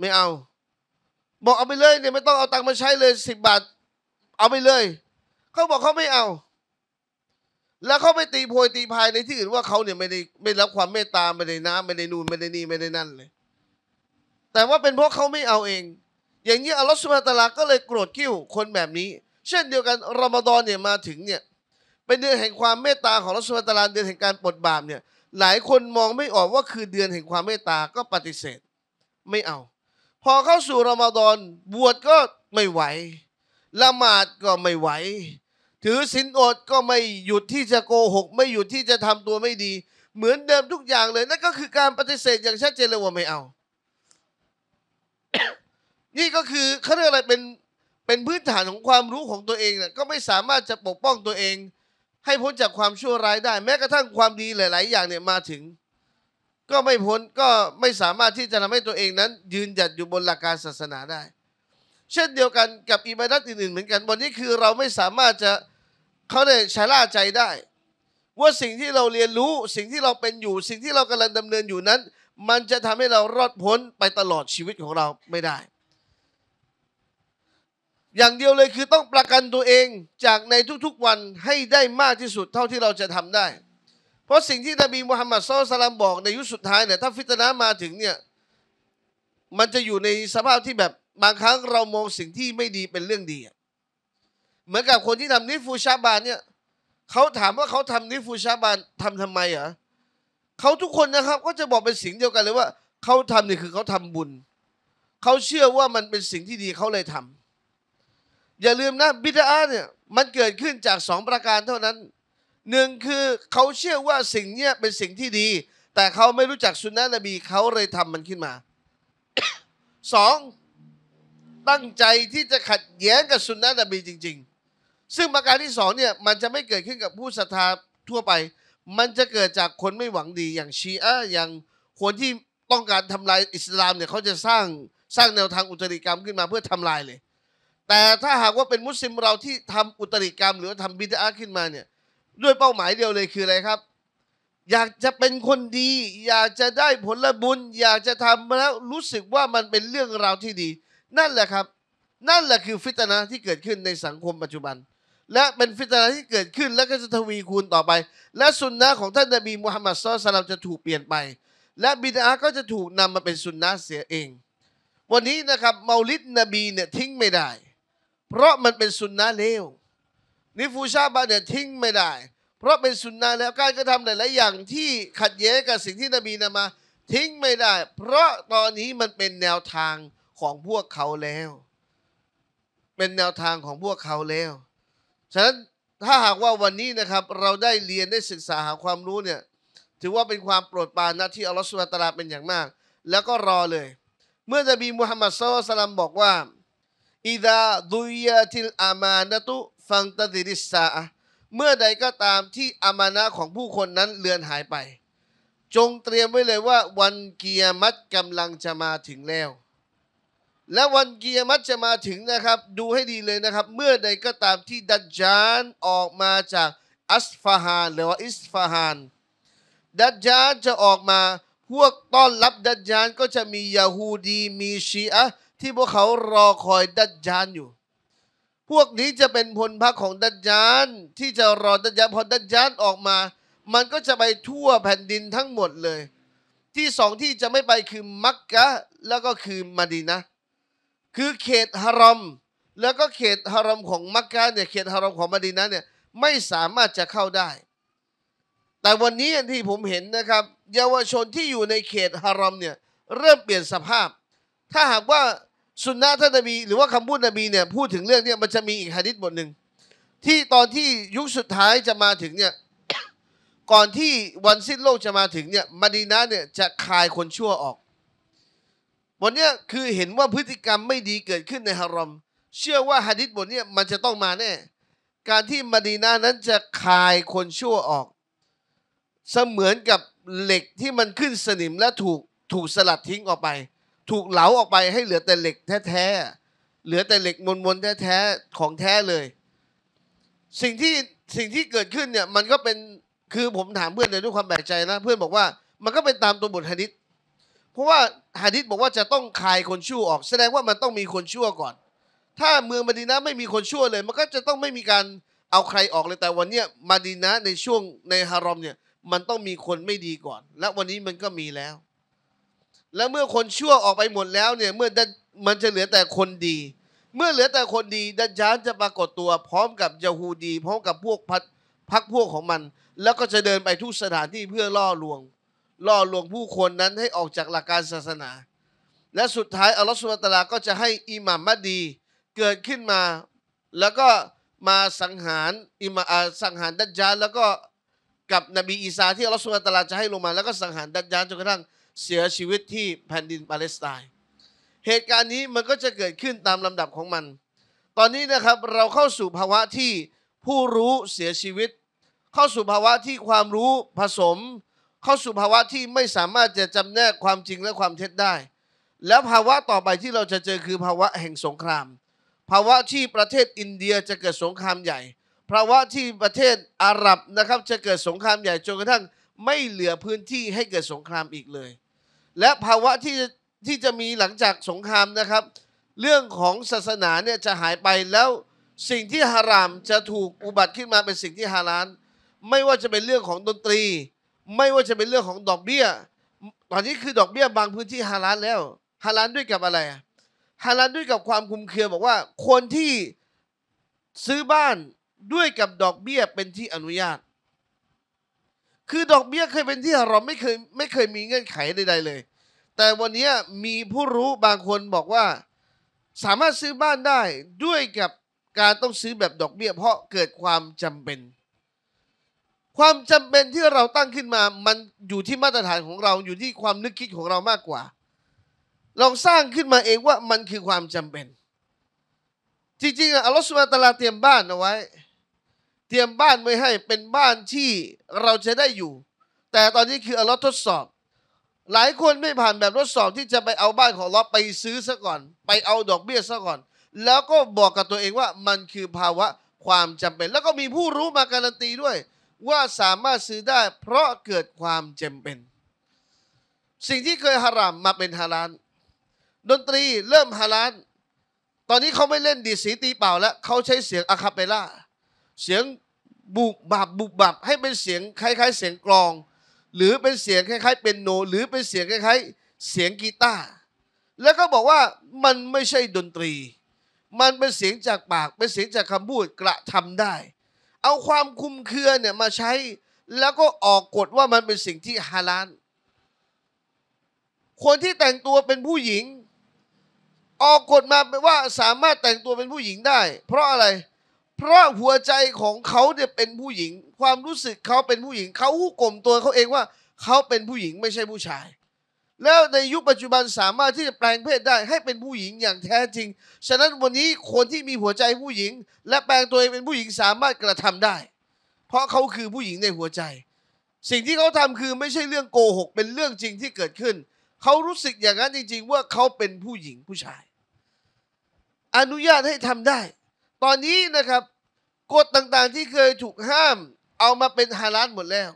Speaker 1: ไม่เอา บอกเอาไปเลยเนี่ยไม่ต้องเอาตังค์มาใช้เลยสิบบาท เอาไปเลยเขาบอกเขาไม่เอา แล้วเขาไปตีโพยตีพายในที่อื่นว่าเขาเนี่ยไม่ได้ไม่รับความเมตตาไม่ได้น้ำไม่ได้นูนไม่ได้นี่ไม่ได้นั่นเลย แต่ว่าเป็นเพราะเขาไม่เอาเอง อย่างนี้อัลลอฮฺสุบฮาตะลาก็เลยโกรธคิ้วคนแบบนี้ เช่นเดียวกันรอมฎอนเนี่ยมาถึงเนี่ยเป็นเดือนแห่งความเมตตาของรัสมัตาลาเดือนแห่งการปลดบาปเนี่ยหลายคนมองไม่ออกว่าคือเดือนแห่งความเมตตาก็ปฏิเสธไม่เอา พอเข้าสู่รอมฎอนบวชก็ไม่ไหวละหมาดก็ไม่ไหว ถือศีลอดก็ไม่หยุดที่จะโกหก ไม่หยุดที่จะทำตัวไม่ดี เหมือนเดิมทุกอย่างเลยนั่นก็คือการปฏิเสธอย่างชัดเจนเลยว่าไม่เอา นี่ก็คือเขาเรียกอะไรเป็นเป็นพื้นฐานของความรู้ของตัวเองนะก็ไม่สามารถจะปกป้องตัวเองให้พ้นจากความชั่วร้ายได้ แม้กระทั่งความดีหลาย ๆ อย่างเนี่ยมาถึง ก็ไม่พ้นก็ไม่สามารถที่จะทำให้ตัวเองนั้น ยืนหยัดอยู่บนหลักการศาสนาได้ เช่นเดียวกันกับอิบาดัตอื่น ๆ เหมือนกันวันนี้คือเราไม่สามารถจะเขาได้ชะล่าใจได้ ว่าสิ่งที่เราเรียนรู้สิ่งที่เราเป็นอยู่ สิ่งที่เรากำลังดำเนินอยู่นั้น มันจะทำให้เรารอดพ้นไปตลอดชีวิตของเราไม่ได้อย่างเดียวเลยคือต้องประกันตัวเองจากในทุกๆวันให้ได้มากที่สุดเท่าที่เราจะทำได้ เพราะสิ่งที่นบีมุฮัมมัดซอสลามบอกในยุคสุดท้ายเนี่ยถ้าฟิตนะมาถึงเนี่ย มันจะอยู่ในสภาพที่แบบบางครั้งเรามองสิ่งที่ไม่ดีเป็นเรื่องดีเหมือนกับคนที่ทำนิฟูชาบานเนี่ยเขาถามว่าเขาทำนิฟูชาบานทำทำไมอ่ะเขาทุกคนนะครับก็จะบอกเป็นสิ่งเดียวกันเลยว่าเขาทำนี่คือเขาทำบุญเขาเชื่อว่ามันเป็นสิ่งที่ดีเขาเลยทำอย่าลืมนะบิดาเนี่ยมันเกิดขึ้นจากสองประการเท่านั้นหนึ่งคือเขาเชื่อว่าสิ่งเนี้ยเป็นสิ่งที่ดี แต่เขาไม่รู้จักสุนนะนบีเขาเลยทำมันขึ้นมาสองตั้งใจที่จะขัดแย้งกับสุนนะนบีจริง ๆ ซึ่งประการที่สองเนี่ยมันจะไม่เกิดขึ้นกับผู้ศรัทธาทั่วไป มันจะเกิดจากคนไม่หวังดี อย่างชีอะอย่างคนที่ต้องการทำลายอิสลามเนี่ยเขาจะสร้างสร้างแนวทางอุตริกรรมขึ้นมาเพื่อทำลายเลยแต่ถ้าหากว่าเป็นมุสลิมเราที่ทำอุตริกรรม หรือทำบิดาขึ้นมาเนี่ยด้วยเป้าหมายเดียวเลยคืออะไรครับ อยากจะเป็นคนดีอยากจะได้ผลบุญ อยากจะทำแล้วรู้สึกว่ามันเป็นเรื่องราวที่ดี นั่นแหละครับนั่นแหละคือฟิตนะที่เกิดขึ้นในสังคมปัจจุบัน และเป็นฟิตนะที่เกิดขึ้นและก็จะทวีคูณต่อไป และสุนนะของท่านนบีมุฮัมมัดสุลตัานจะถูกเปลี่ยนไป และบิดาก็จะถูกนำมาเป็นสุนนะเสียเอง วันนี้นะครับเมาลิดนบีเนี่ยทิ้งไม่ได้เพราะมันเป็นสุนนะเลวนิฟูชาบาเนี่ยทิ้งไม่ได้ เพราะเป็นสุนนะแล้วการกระทำหลายๆอย่างที่ขัดแย้งกับสิ่งที่นบีนำมา ทิ้งไม่ได้ เพราะตอนนี้มันเป็นแนวทางของพวกเขาแล้ว เป็นแนวทางของพวกเขาแล้วฉะนั้นถ้าหากว่าวันนี้นะครับ เราได้เรียนได้ศึกษาหาความรู้เนี่ย ถือว่าเป็นความโปรดปรานนะที่อัลลอฮฺสุลตาราเป็นอย่างมาก แล้วก็รอเลย เมื่อนบีมุฮัมมัดสุลตัลลัมบอกว่าอิดาดุยาทิลอามานะตุฟังตดิริสาเมื่อใดก็ตามที่อามานะของผู้คนนั้น เลือนหายไป จงเตรียมไว้เลยว่าวันเกียรมัดกำลังจะมาถึงแล้ว และวันเกียรมัดจะมาถึงนะครับดูให้ดีเลยนะครับ เมื่อใดก็ตามที่ดัจจานออกมาจากอัสฟาฮานหรือว่าอิสฟาฮานดัจจานจะออกมาพวกต้อนรับดัจจานก็จะมียาฮูดีมีชีอะห์ที่พวกเขารอคอยดัจจานอยู่ พวกนี้จะเป็นพลพรรคของดัจจานที่จะรอดัจจานพอดัจจานออกมา มันก็จะไปทั่วแผ่นดินทั้งหมดเลย ที่สองที่จะไม่ไปคือมักกะแล้วก็คือมาดีนะ คือเขตฮารอม แล้วก็เขตฮารอมของมักกะเนี่ยเขตฮารอมของมาดีนะเนี่ยไม่สามารถจะเข้าได้ แต่วันนี้ที่ผมเห็นนะครับ เยาวชนที่อยู่ในเขตฮารอมเนี่ยเริ่มเปลี่ยนสภาพ ถ้าหากว่าสุนนะท่านนบีหรือว่าคำพูดนบีเนี่ยพูดถึงเรื่องเนี่ยมันจะมีอีกฮะดิษบทหนึ่งที่ตอนที่ยุคสุดท้ายจะมาถึงเนี่ยก่อนที่วันสิ้นโลกจะมาถึงเนี่ยมดีนะเนี่ยจะคายคนชั่วออกบทเนี้ยคือเห็นว่าพฤติกรรมไม่ดีเกิดขึ้นในฮารอมเชื่อว่าฮะดิษบทเนี้ยมันจะต้องมาแน่การที่มดีนะนั้นจะคายคนชั่วออก เสมือนกับเหล็กที่มันขึ้นสนิมและถูกถูกสลัดทิ้งออกไปถูกเหลาออกไปให้เหลือแต่เหล็กแท้ๆ เหลือแต่เหล็กมลๆแท้ๆ ของแท้เลย สิ่งที่สิ่งที่เกิดขึ้นเนี่ยมันก็เป็นคือผมถามเพื่อนเลยด้วยความแปลกใจนะ เพื่อนบอกว่ามันก็เป็นตามตัวบทฮะดิษเพราะว่าฮะดิษบอกว่าจะต้องคายคนชั่วออกแสดงว่ามันต้องมีคนชั่วก่อน ถ้าเมืองมาดีนะไม่มีคนชั่วเลย มันก็จะต้องไม่มีการเอาใครออกเลยแต่วันเนี้ยมาดีนะในช่วงในฮารอมเนี่ยมันต้องมีคนไม่ดีก่อน และวันนี้มันก็มีแล้วและเมื่อคนชั่วออกไปหมดแล้วเนี่ยเมื่อมันจะเหลือแต่คนดี เมื่อเหลือแต่คนดีดัจจานจะปรากฏตัว พร้อมกับยาฮูดีพร้อมกับพวกพักพักพวกของมัน แล้วก็จะเดินไปทุกสถานที่เพื่อล่อลวงล่อลวงผู้คนนั้นให้ออกจากหลักการศาสนา และสุดท้ายอัลลอฮฺสุบตาลาก็จะให้อิหมัมมัดดีเกิดขึ้นมา แล้วก็มาสังหารอิมาสังหารดัจจานแล้วก็กับนบีอีสาที่อัลลอฮฺสุบตาลาจะให้ลงมาแล้วก็สังหารดัจจานจนกระทั่งเสียชีวิตที่แผ่นดินปาเลสไตน์เหตุการณ์นี้มันก็จะเกิดขึ้นตามลำดับของมัน ตอนนี้นะครับเราเข้าสู่ภาวะที่ผู้รู้เสียชีวิต เข้าสู่ภาวะที่ความรู้ผสม เข้าสู่ภาวะที่ไม่สามารถจะจำแนกความจริงและความเท็จได้ แล้วภาวะต่อไปที่เราจะเจอคือภาวะแห่งสงคราม ภาวะที่ประเทศอินเดียจะเกิดสงครามใหญ่ ภาวะที่ประเทศอาหรับนะครับจะเกิดสงครามใหญ่จนกระทั่งไม่เหลือพื้นที่ให้เกิดสงครามอีกเลยและภาวะที่ที่จะมีหลังจากสงครามนะครับ เรื่องของศาสนาเนี่ยจะหายไปแล้วสิ่งที่ฮารามจะถูกอุบัติขึ้นมาเป็นสิ่งที่ฮารานไม่ว่าจะเป็นเรื่องของดนตรี ไม่ว่าจะเป็นเรื่องของดอกเบี้ยตอนนี้คือดอกเบี้ยบางพื้นที่ฮารานแล้วฮารานด้วยกับอะไรฮารานด้วยกับความคุมเครือบอกว่าคนที่ซื้อบ้านด้วยกับดอกเบี้ยเป็นที่อนุญาตคือดอกเบี้ยเคยเป็นที่เราไม่เคยไม่เคยมีเงื่อนไขใดๆเลย แต่วันนี้มีผู้รู้บางคนบอกว่าสามารถซื้อบ้านได้ด้วยกับการต้องซื้อแบบดอกเบี้ยเพราะเกิดความจำเป็น ความจำเป็นที่เราตั้งขึ้นมามันอยู่ที่มาตรฐานของเราอยู่ที่ความนึกคิดของเรามากกว่าเราสร้างขึ้นมาเองว่ามันคือความจำเป็น จริงๆอัลลอฮฺสุบะตาลาเตรียมบ้านเอาไว้เตรียมบ้านไว้ให้เป็นบ้านที่เราจะได้อยู่ แต่ตอนนี้คืออัลลอฮ์ทดสอบ หลายคนไม่ผ่านแบบทดสอบที่จะไปเอาบ้านของเราไปซื้อซะก่อน ไปเอาดอกเบี้ยซะก่อน แล้วก็บอกกับตัวเองว่ามันคือภาวะความจำเป็นแล้วก็มีผู้รู้มาการันตีด้วย ว่าสามารถซื้อได้เพราะเกิดความจำเป็น สิ่งที่เคยฮารามมาเป็นฮารานดนตรีเริ่มฮารานตอนนี้เขาไม่เล่นดีสีตีเปล่าแล้วเขาใช้เสียงอะคาเปล่าเสียงบุบบับบุบบับให้เป็นเสียงคล้าย ๆ เสียงกลอง หรือเป็นเสียงคล้าย ๆ เป็นโน หรือเป็นเสียงคล้าย ๆ เสียงกีตาร์แล้วก็บอกว่ามันไม่ใช่ดนตรี มันเป็นเสียงจากปากเป็นเสียงจากคำพูดกระทำได้ เอาความคุมเครือเนี่ยมาใช้ แล้วก็ออกกฎว่ามันเป็นสิ่งที่ฮาลาลคนที่แต่งตัวเป็นผู้หญิง ออกกฎมาว่าสามารถแต่งตัวเป็นผู้หญิงได้ เพราะอะไรเพราะหัวใจของเขาเนี่ยเป็นผู้หญิง ความรู้สึกเขาเป็นผู้หญิง เขาูกลมตัวเขาเองว่าเขาเป็นผู้หญิงไม่ใช่ผู้ชาย แล้วในยุคปัจจุบันสามารถที่จะแปลงเพศได้ให้เป็นผู้หญิงอย่างแท้จริงฉะนั้นวันนี้คนที่มีหัวใจผู้หญิง และแปลงตัวเองเป็นผู้หญิงสามารถกระทำได้ เพราะเขาคือผู้หญิงในหัวใจสิ่งที่เขาทำคือไม่ใช่เรื่องโกหกเป็นเรื่องจริงที่เกิดขึ้น เขารู้สึกอย่างนั้นจริง ๆ ว่าเขาเป็นผู้หญิงผู้ชาย อนุญาตให้ทำได้ตอนนี้นะครับกฎต่างๆที่เคยถูกห้ามเอามาเป็นฮาลาลหมดแล้ว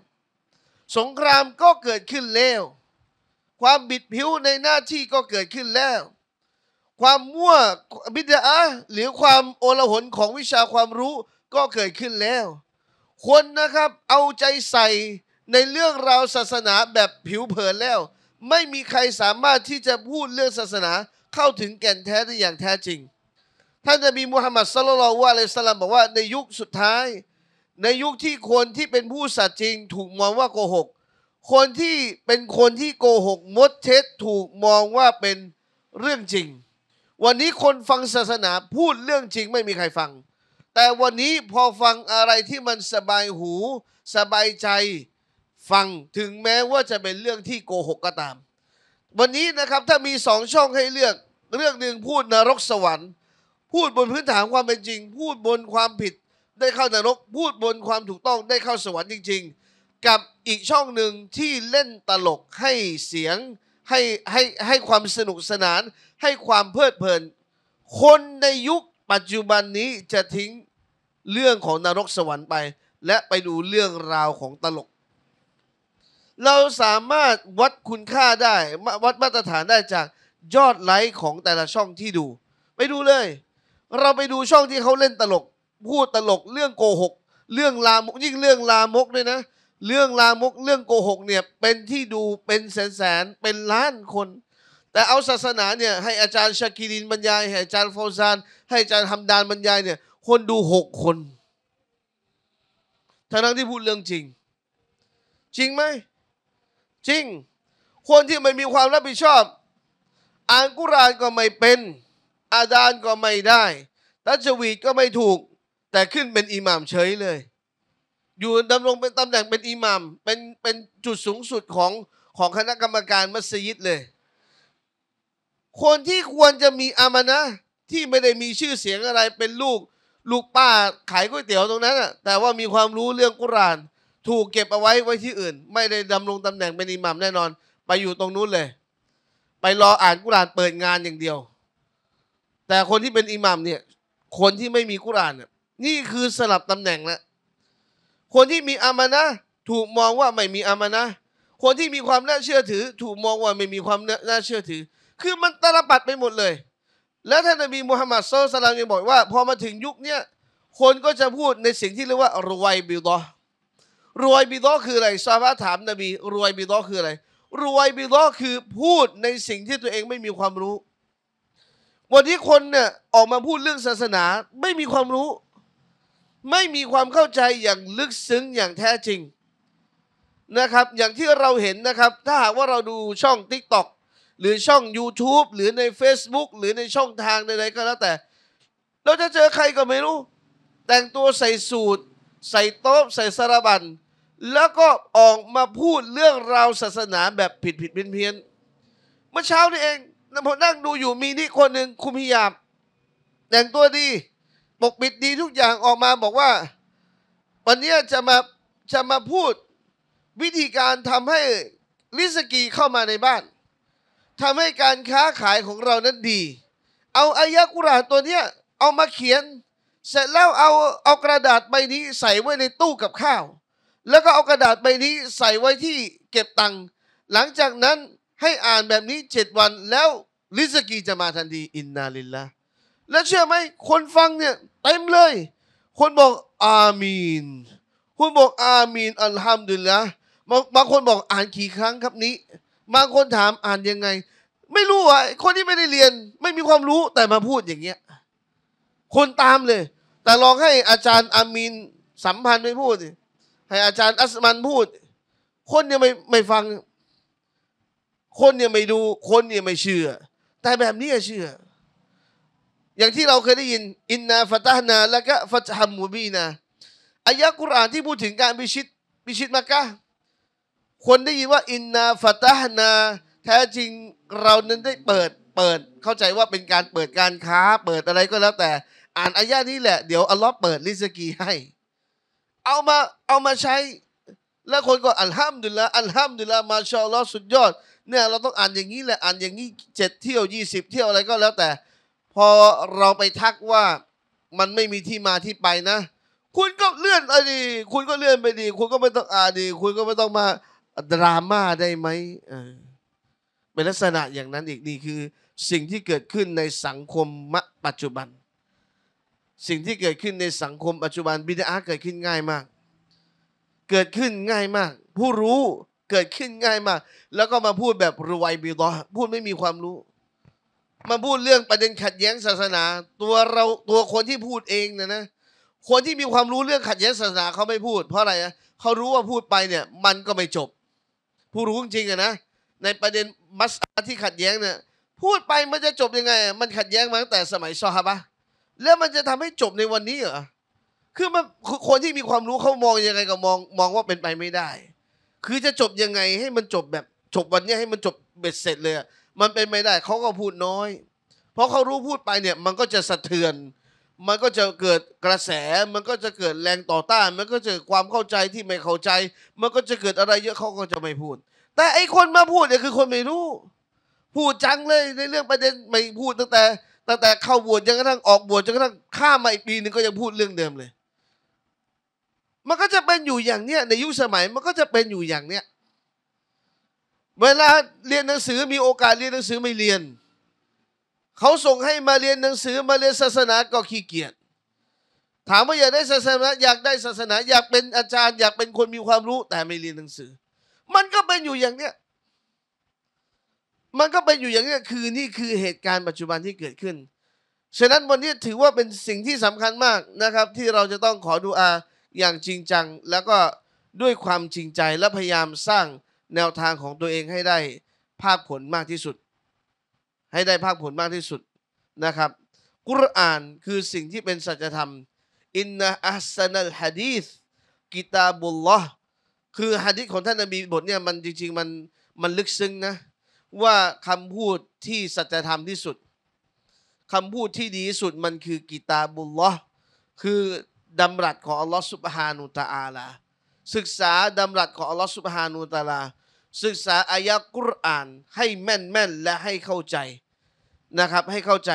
Speaker 1: สงครามก็เกิดขึ้นแล้ว ความบิดผิวในหน้าที่ก็เกิดขึ้นแล้ว ความมั่วบิดาหรือความโอลหนของวิชาความรู้ก็เกิดขึ้นแล้วคนนะครับเอาใจใส่ในเรื่องราวศาสนาแบบผิวเผินแล้ว ไม่มีใครสามารถที่จะพูดเรื่องศาสนาเข้าถึงแก่นแท้ได้อย่างแท้จริงท่านนบีมุฮัมมัดสลลัลวะเลยสลามบอกว่าในยุคสุดท้าย ในยุคที่คนที่เป็นผู้สัตย์จริง ถูกมองว่าโกหกคนที่เป็นคนที่โกหกมดเท็จถูกมองว่าเป็นเรื่องจริง วันนี้คนฟังศาสนาพูดเรื่องจริงไม่มีใครฟัง แต่วันนี้พอฟังอะไรที่มันสบายหู สบายใจฟังถึงแม้ว่าจะเป็นเรื่องที่โกหกก็ตาม วันนี้นะครับถ้ามีสองช่องให้เลือก เรื่องหนึ่งพูดนรกสวรรค์พูดบนพื้นฐานความเป็นจริง พูดบนความผิดได้เข้านรกพูดบนความถูกต้องได้เข้าสวรรค์จริง ๆ กับอีกช่องหนึ่งที่เล่นตลกให้เสียง ให้ให้ให้ความสนุกสนาน ให้ความเพลิดเพลิน คนในยุคปัจจุบันนี้จะทิ้งเรื่องของนรกสวรรค์ไป และไปดูเรื่องราวของตลก เราสามารถวัดคุณค่าได้ วัดมาตรฐานได้จากยอดไลค์ของแต่ละช่องที่ดูไปดูเลยเราไปดูช่องที่เขาเล่นตลก พูดตลกเรื่องโกหกเรื่องลามกยิ่งเรื่องลามกด้วยนะ เรื่องลามกเรื่องโกหกเนี่ยเป็นที่ดูเป็นแสนแสนเป็นล้านคน แต่เอาศาสนาเนี่ยให้อาจารย์ชากีรินบรรยาย ให้อาจารย์ฟอซาน ให้อาจารย์ฮัมดานบรรยายเนี่ยคนดูหกคนทั้งที่พูดเรื่องจริง จริงไหมจริง คนที่ไม่มีความรับผิดชอบ อ่านกุรานก็ไม่เป็นอาจารย์ก็ไม่ได้ ตัชวีดก็ไม่ถูก แต่ขึ้นเป็นอิหม่ามเฉยเลย อยู่ดำรงเป็นตำแหน่งเป็นอิหม่ามเป็นเป็นจุดสูงสุด ของ ของคณะกรรมการมัสยิดเลย คนที่ควรจะมีอามานะที่ไม่ได้มีชื่อเสียงอะไร เป็นลูกลูกป้าขายก๋วยเตี๋ยวตรงนั้นอะแต่ว่ามีความรู้เรื่องกุราน ถูกเก็บเอาไว้ไว้ที่อื่น ไม่ได้ดำรงตำแหน่งเป็นอิหมัมแน่นอน ไปอยู่ตรงนู้นเลย ไปรออ่านกุรานเปิดงานอย่างเดียวแต่คนที่เป็นอิหมัมเนี่ยคนที่ไม่มีกุรานเนี่ยนี่คือสลับตำแหน่งแล้วคนที่มีอามานะถูกมองว่าไม่มีอามานะคนที่มีความน่าเชื่อถือ ถูกมองว่าไม่มีความน่าเชื่อถือ คือมันตาลปัดไปหมดเลย แล้วท่านนบีมุฮัมมัดโลสลามยังบอกว่าพอมาถึงยุคเนี้ยคนก็จะพูดในสิ่งที่เรียกว่ารวยบิดอรวยบิดอคืออะไรซาบะถามนบีรวยบิดอคืออะไรรวยบิดอคือพูดในสิ่งที่ตัวเองไม่มีความรู้วันนี้คนเนี่ยออกมาพูดเรื่องศาสนาไม่มีความรู้ ไม่มีความเข้าใจอย่างลึกซึ้งอย่างแท้จริงนะครับ อย่างที่เราเห็นนะครับถ้าหากว่าเราดูช่อง Tik t o อกหรือช่อง YouTube หรือใน Facebook หรือในช่องทางใดๆก็แล้วแต่เราจะเจอใครก็ไม่รู้ แต่งตัวใส่สูทใส่โต๊ะใส่สารบันแล้วก็ออกมาพูดเรื่องราวศาสนาแบบผิดผิดเพี้ยนเพี้ยนเมื่อเช้านี่เองผมนั่งดูอยู่มีนี่คนหนึ่งคุมพิยามแต่งตัวดีปกปิดดีทุกอย่างออกมาบอกว่า วันนี้จะมาจะมาพูดวิธีการทำให้ลิสกีเข้ามาในบ้านทำให้การค้าขายของเรานั้นดี เอาอายะกุรานตัวเนี้ย เอามาเขียนเสร็จแล้วเอาเอากระดาษใบนี้ใส่ไว้ในตู้กับข้าว แล้วก็เอากระดาษใบนี้ใส่ไว้ที่เก็บตังค์หลังจากนั้นให้อ่านแบบนี้เจ็ดวันแล้วลิสกีจะมาทันที อินนาลิลละแล้วเชื่อไหม คนฟังเนี่ยเต็มเลย คนบอกอามีนคนบอกอามีนอัลฮัมดุลิลละบางคนบอกอ่านกี่ครั้งครับนี้บางคนถามอ่านยังไง ไม่รู้อ่ะ คนที่ไม่ได้เรียนไม่มีความรู้แต่มาพูดอย่างเงี้ยคนตามเลย แต่ลองให้อาจารย์อามีนสัมพันธ์ไปพูดให้อาจารย์อัสมันพูด คนเนี่ยไม่ไม่ฟังคนเนี่ยไม่ดูคนเนี่ยไม่เชื่อแต่แบบนี้เชื่อ อย่างที่เราเคยได้ยินอินนาฟตานาและก็ฟัตฮัมมูบีนาอายะกุรอานที่พูดถึงการพิชิตพิชิตมักกะคนได้ยินว่าอินนาฟตานาแท้จริงเรานั้นได้เปิดเปิดเข้าใจว่าเป็นการเปิดการค้าเปิดอะไรก็แล้วแต่ อ่านอายะนี้แหละเดี๋ยวอัลลอฮ์เปิดลิสกีให้ เอามาเอามาใช้แล้วคนก็อัลฮัมดุลละอัลฮัมดุลละมาชาอัลลอฮ์สุดยอดเนี่ยเราต้องอ่านอย่างนี้แหละอ่านอย่างนี้เจ็ดเที่ยวยี่สิบเที่ยวอะไรก็แล้วแต่พอเราไปทักว่ามันไม่มีที่มาที่ไปนะ คุณก็เลื่อนไปดี คุณก็เลื่อนไปดี คุณก็ไม่ต้องอ่านดี คุณก็ไม่ต้องมาดราม่าได้ไหมเป็นลักษณะอย่างนั้นอีกนี่คือ สิ่งที่เกิดขึ้นในสังคมปัจจุบัน สิ่งที่เกิดขึ้นในสังคม ปัจจุบัน บิดาเกิดขึ้นง่ายมาก เกิดขึ้นง่ายมาก ผู้รู้เกิดขึ้นง่ายมาก แล้วก็มาพูดแบบรวยบิดอพูดไม่มีความรู้ มาพูดเรื่องประเด็นขัดแย้งศาสนา ตัวเราตัวคนที่พูดเองนะนะ คนที่มีความรู้เรื่องขัดแย้งศาสนาเขาไม่พูดเพราะอะไรนะเขารู้ว่าพูดไปเนี่ย มันก็ไม่จบผู้รู้จริงอะนะในประเด็นมัสอาที่ขัดแย้งเนี่ย พูดไปมันจะจบยังไง มันขัดแย้งมาตั้งแต่สมัยซอฮาบะแล้วมันจะทำให้จบในวันนี้เหรอคือมันคนที่มีความรู้เขามองยังไงก็มองมองว่าเป็นไปไม่ได้คือจะจบยังไงให้มันจบแบบจบวันนี้ให้มันจบเบ็ดเสร็จเลยมันเป็นไม่ได้เขาก็พูดน้อยเพราะเขารู้พูดไปเนี่ยมันก็จะสะเทือน มันก็จะเกิดกระแสมันก็จะเกิดแรงต่อต้าน มันก็จะความเข้าใจที่ไม่เข้าใจ มันก็จะเกิดอะไรเยอะเขาก็จะไม่พูด แต่ไอคนมาพูดเนี่ยคือคนไม่รู้ พูดจังเลยในเรื่องประเด็นไม่พูดตั้งแต่ตั้งแต่เข้าบวชจนกระทั่งออกบวชจนกระทั่งข้ามมาอีก ปีหนึ่งก็ยังพูดเรื่องเดิมเลยมันก็จะเป็นอยู่อย่างเนี้ยในยุคสมัยมันก็จะเป็นอยู่อย่างเนี้ยเวลาเรียนหนังสือมีโอกาสเรียนหนังสือไม่เรียน เขาส่งให้มาเรียนหนังสือ มาเรียนศาสนาก็ขี้เกียจถามว่าอยากได้ศาสนาอยากได้ศาสนาอยากเป็นอาจารย์อยากเป็นคนมีความรู้แต่ไม่เรียนหนังสือ มันก็เป็นอยู่อย่างเนี้ยมันก็เป็นอยู่อย่างเนี้ยคือนี่คือเหตุการณ์ปัจจุบันที่เกิดขึ้นฉะนั้นวันนี้ถือว่าเป็นสิ่งที่สำคัญมากนะครับ ที่เราจะต้องขอดูอาอย่างจริงจังแล้วก็ด้วยความจริงใจและพยายามสร้างแนวทางของตัวเองให้ได้ภาพผลมากที่สุด ให้ได้ภาพผลมากที่สุดนะครับ กุรอานคือสิ่งที่เป็นสัจธรรมอินนะอัสนัลฮะดีสกิตาบุลลอฮ์คือฮะดีสของท่านนบีบทเนี่ยมันจริง ๆมันมันลึกซึ้งนะ ว่าคำพูดที่สัจธรรมที่สุดคำพูดที่ดีที่สุดมันคือกิตาบุลลอฮ์คือดารัสของอัลลอฮฺสุบฮานุตะอาลาศึกษาดารัสของอัลลอฮฺสุบฮานุตะอาลาศึกษาอายะกุรอานให้แม่นแม่นและให้เข้าใจนะครับ ให้เข้าใจ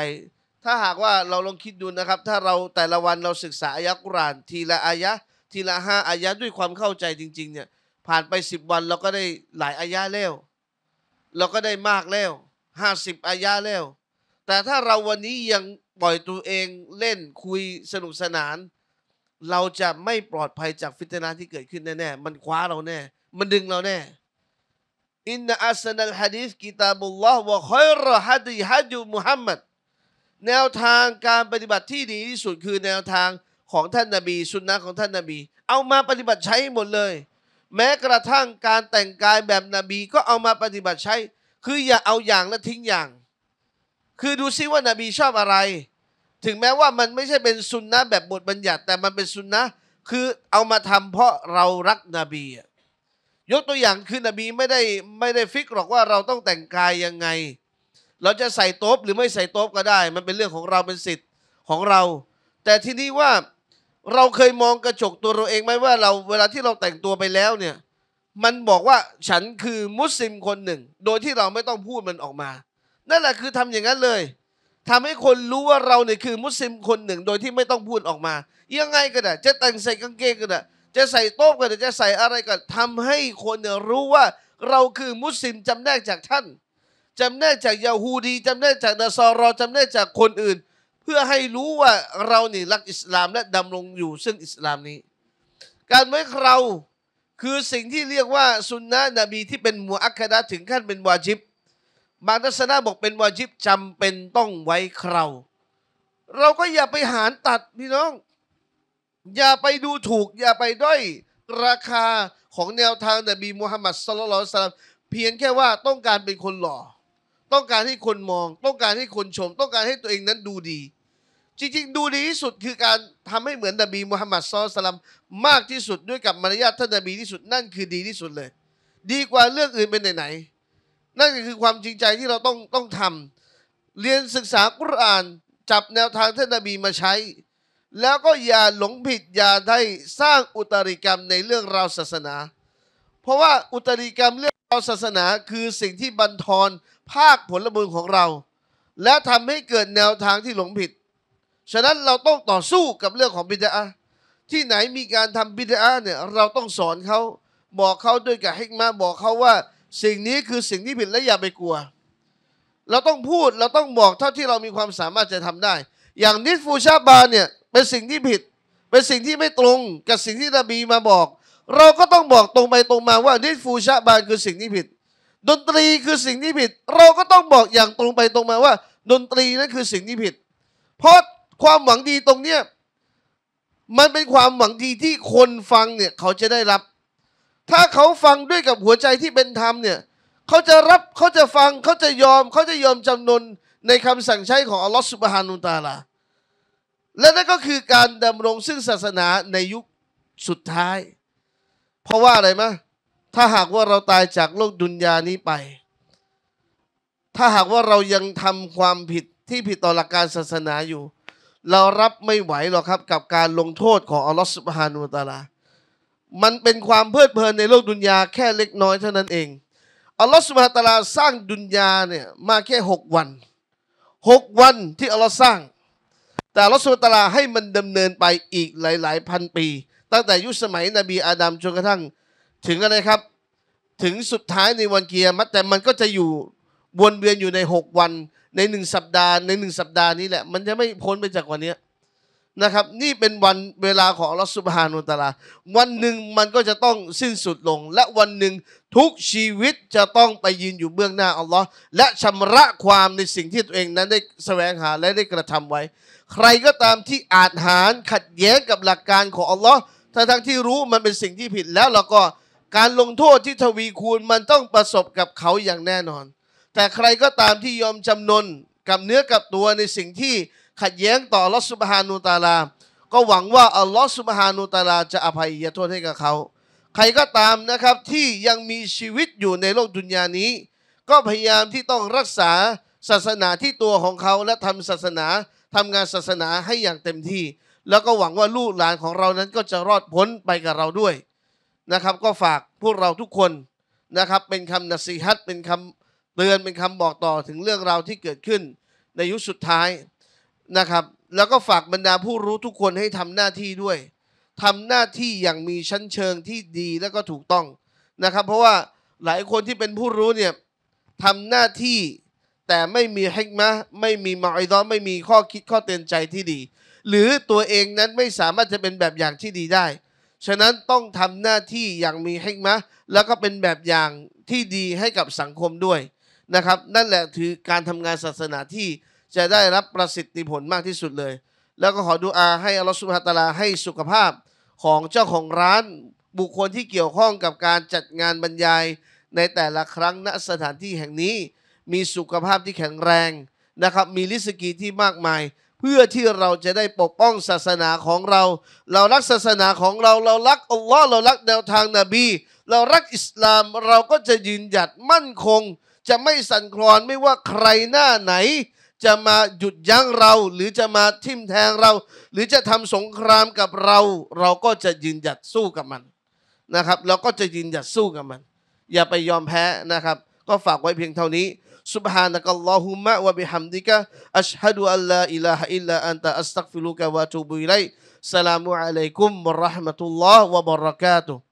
Speaker 1: ถ้าหากว่าเราลองคิดดูนะครับ ถ้าเราแต่ละวันเราศึกษาอายะกุรอานทีละอายะทีละห้าอายะด้วยความเข้าใจจริงๆเนี่ยผ่านไปสิบวันเราก็ได้หลายอายะแล้ว เราก็ได้มากแล้วห้าสิบอายะแล้ว แต่ถ้าเราวันนี้ยังปล่อยตัวเองเล่นคุยสนุกสนานเราจะไม่ปลอดภัยจากฟิตนาที่เกิดขึ้นแน่ๆ มันคว้าเราแน่ มันดึงเราแน่ อินนอัสนัลฮะดีสกิตาบุลลอฮ์วะคอยรอฮะดีฮะยูมุฮัมมัด แนวทางการปฏิบัติที่ดีที่สุดคือแนวทางของท่านนาบี สุนนะของท่านนาบี เอามาปฏิบัติใช้หมดเลย แม้กระทั่งการแต่งกายแบบนบีก็เอามาปฏิบัติใช้ คืออย่าเอาอย่างและทิ้งอย่าง คือดูซิว่านาบีชอบอะไรถึงแม้ว่ามันไม่ใช่เป็นซุนนะแบบบทบัญญัติ แต่มันเป็นซุนนะ คือเอามาทำเพราะเรารักนบียกตัวอย่างคือนบีไม่ได้ไม่ได้ฟิกหรอกว่าเราต้องแต่งกายยังไง เราจะใส่โต๊บหรือไม่ใส่โต๊บก็ได้ มันเป็นเรื่องของเราเป็นสิทธิ์ของเรา แต่ทีนี้ว่าเราเคยมองกระจกตัวเราเองไหมว่าเราเวลาที่เราแต่งตัวไปแล้วเนี่ยมันบอกว่าฉันคือมุสลิมคนหนึ่ง โดยที่เราไม่ต้องพูดมันออกมา นั่นแหละคือทำอย่างนั้นเลยทำให้คนรู้ว่าเราเนี่ยคือมุสลิมคนหนึ่ง โดยที่ไม่ต้องพูดออกมา ยังไงก็ได้จะแต่งใส่กางเกงก็ได้จะใส่โต๊ะก็ได้จะใส่อะไรก็ ทำให้คนเนี่ยรู้ว่า เราคือมุสลิมจำแนกจากท่าน จำแนกจากยาฮูดีจำแนกจากนาซอรอ จำแนกจากคนอื่น เพื่อให้รู้ว่าเรานี่รักอิสลามและดำรงอยู่ซึ่งอิสลามนี้ การไว้เราคือสิ่งที่เรียกว่าสุนนะนบีที่เป็นมัวอัคดะถึงขั้นเป็นวาจิบบางทัศนะบอกเป็นวาจิบจำเป็นต้องไว้เคราเราก็อย่าไปหารตัดพี่น้อง อย่าไปดูถูกอย่าไปด้อยราคาของแนวทางนบีมูฮัมมัดสลลัลสลัมเพียงแค่ว่าต้องการเป็นคนหล่อ ต้องการให้คนมอง ต้องการให้คนชม ต้องการให้ตัวเองนั้นดูดี จริงๆ ดูดีที่สุดคือการทำให้เหมือนนบีมูฮัมมัดสลลัลสลัมมากที่สุดด้วยกับมารยาทท่านนบีที่สุดนั่นคือดีที่สุดเลย ดีกว่าเรื่องอื่นเป็นไหนๆนั่นคือความจริงใจที่เราต้องต้องทำเรียนศึกษากุรอานจับแนวทางท่านนบีมาใช้ แล้วก็อย่าหลงผิดอย่าได้สร้างอุตริกรรมในเรื่องราวศาสนา เพราะว่าอุตริกรรมเรื่องราวศาสนาคือสิ่งที่บันทอนภาคผลบุญของเรา และทำให้เกิดแนวทางที่หลงผิด ฉะนั้นเราต้องต่อสู้กับเรื่องของบิดาที่ไหนมีการทำบิดาเนี่ยเราต้องสอนเขาบอกเขาด้วยกับฮิกมาบอกเขาว่าสิ่งนี้คือสิ่งที่ผิดและอย่าไปกลัว เราต้องพูด เราต้องบอกเท่าที่เรามีความสามารถจะทำได้ อย่างนิสฟูชาบาเนี่ยเป็นสิ่งที่ผิด เป็นสิ่งที่ไม่ตรงกับสิ่งที่นบีมาบอก เราก็ต้องบอกตรงไปตรงมาว่า นิสฟูชาบานคือสิ่งที่ผิด ดนตรีคือสิ่งที่ผิด เราก็ต้องบอกอย่างตรงไปตรงมาว่าดนตรีนั้นคือสิ่งที่ผิด เพราะความหวังดีตรงเนี้ยมันเป็นความหวังดีที่คนฟังเนี่ยเขาจะได้รับถ้าเขาฟังด้วยกับหัวใจที่เป็นธรรมเนี่ย เขาจะรับเขาจะฟังเขาจะยอมเขาจะยอมจำนน ในคำสั่งใช้ของอัลลอฮฺสุบฮานุตาลาและนั่นก็คือการดำรงซึ่งศาสนาในยุคสุดท้าย เพราะว่าอะไรมะ ถ้าหากว่าเราตายจากโลกดุนยานี้ไป ถ้าหากว่าเรายังทำความผิดที่ผิดต่อหลักการศาสนาอยู่ เรารับไม่ไหวหรอกครับกับการลงโทษของอัลลอฮฺสุบฮานุตาลามันเป็นความเพลิดเพลินในโลกดุนยาแค่เล็กน้อยเท่านั้นเอง อัลลอฮฺสุบฮานตะลาสร้างดุนยาเนี่ยมาแค่หกวันหกวันที่อัลลอฮฺสร้าง แต่อัลลอฮฺสุบฮานตะลาให้มันดำเนินไปอีกหลายๆ พันปี ตั้งแต่ยุคสมัยนบีอาดัมจนกระทั่ง ถึงอะไรครับ ถึงสุดท้ายในวันเกียร์ติแต่มันก็จะอยู่ วนเวียนอยู่ในหกวัน ในหนึ่งสัปดาห์ ในหนึ่งสัปดาห์นี้แหละมันจะไม่พ้นไปจากวันนี้นะครับนี่เป็นวันเวลาของลอสุบฮานุตาลาวันหนึ่งมันก็จะต้องสิ้นสุดลง และวันหนึ่งทุกชีวิตจะต้องไปยืนอยู่เบื้องหน้าอัลลอฮ์และชำระความในสิ่งที่ตัวเองนั้นได้แสวงหาและได้กระทำไว้ ใครก็ตามที่อาจหารขัดแย้งกับหลักการของอัลลอฮ์ทั้งที่รู้มันเป็นสิ่งที่ผิดแล้วเราก็การลงโทษที่ทวีคูณมันต้องประสบกับเขาอย่างแน่นอน แต่ใครก็ตามที่ยอมจำนนกับเนื้อกับตัวในสิ่งที่ขัดแย้งต่อลอสุบฮานูตาลา ก็หวังว่าอัลลอฮ์สุบฮานูตาลาจะอภัยโทษให้กับเขา ใครก็ตามนะครับที่ยังมีชีวิตอยู่ในโลกดุนยานี้ ก็พยายามที่ต้องรักษาศาสนาที่ตัวของเขาและทำศาสนาทำงานศาสนาให้อย่างเต็มที่ แล้วก็หวังว่าลูกหลานของเรานั้นก็จะรอดพ้นไปกับเราด้วยนะครับ ก็ฝากพวกเราทุกคนนะครับ เป็นคำนัสีฮัตเป็นคำเตือนเป็นคำบอกต่อถึงเรื่องราวที่เกิดขึ้น ในยุคสุดท้ายนะครับแล้วก็ฝากบรรดาผู้รู้ทุกคนให้ทำหน้าที่ด้วยทำหน้าที่อย่างมีชั้นเชิงที่ดีและก็ถูกต้องนะครับเพราะว่าหลายคนที่เป็นผู้รู้เนี่ยทำหน้าที่แต่ไม่มีฮิกมะไม่มีมอยดอไม่มีข้อคิดข้อเตือนใจที่ดี หรือตัวเองนั้นไม่สามารถจะเป็นแบบอย่างที่ดีได้ ฉะนั้นต้องทำหน้าที่อย่างมีฮิกมะแล้วก็เป็นแบบอย่างที่ดีให้กับสังคมด้วยนะครับนั่นแหละคือการทำงานศาสนาที่จะได้รับประสิทธิผลมากที่สุดเลย แล้วก็ขอดูอาให้อัลลอฮฺสุบฮฺตาลาให้สุขภาพของเจ้าของร้าน บุคคลที่เกี่ยวข้องกับการจัดงานบรรยายในแต่ละครั้งณสถานที่แห่งนี้มีสุขภาพที่แข็งแรงนะครับ มีลิสกีที่มากมาย เพื่อที่เราจะได้ปกป้องศาสนาของเรา เรารักศาสนาของเราเรารักอัลลอฮ์เรารักแนวทางนบี เรารักอิสลามเราก็จะยืนหยัดมั่นคง จะไม่สั่นคลอนไม่ว่าใครหน้าไหนจะมาหยุดยั้งเรา หรือจะมาทิ่มแทงเรา หรือจะทำสงครามกับเรา เราก็จะยืนหยัดสู้กับมันนะครับเราก็จะยืนหยัดสู้กับมัน อย่าไปยอมแพ้นะครับก็ฝากไว้เพียงเท่านี้ سبحانك اللهم وبحمدك أشهد أن لا إله إلا أنت أستغفرك وأتوب إليك السلام عليكم ورحمة الله وبركاته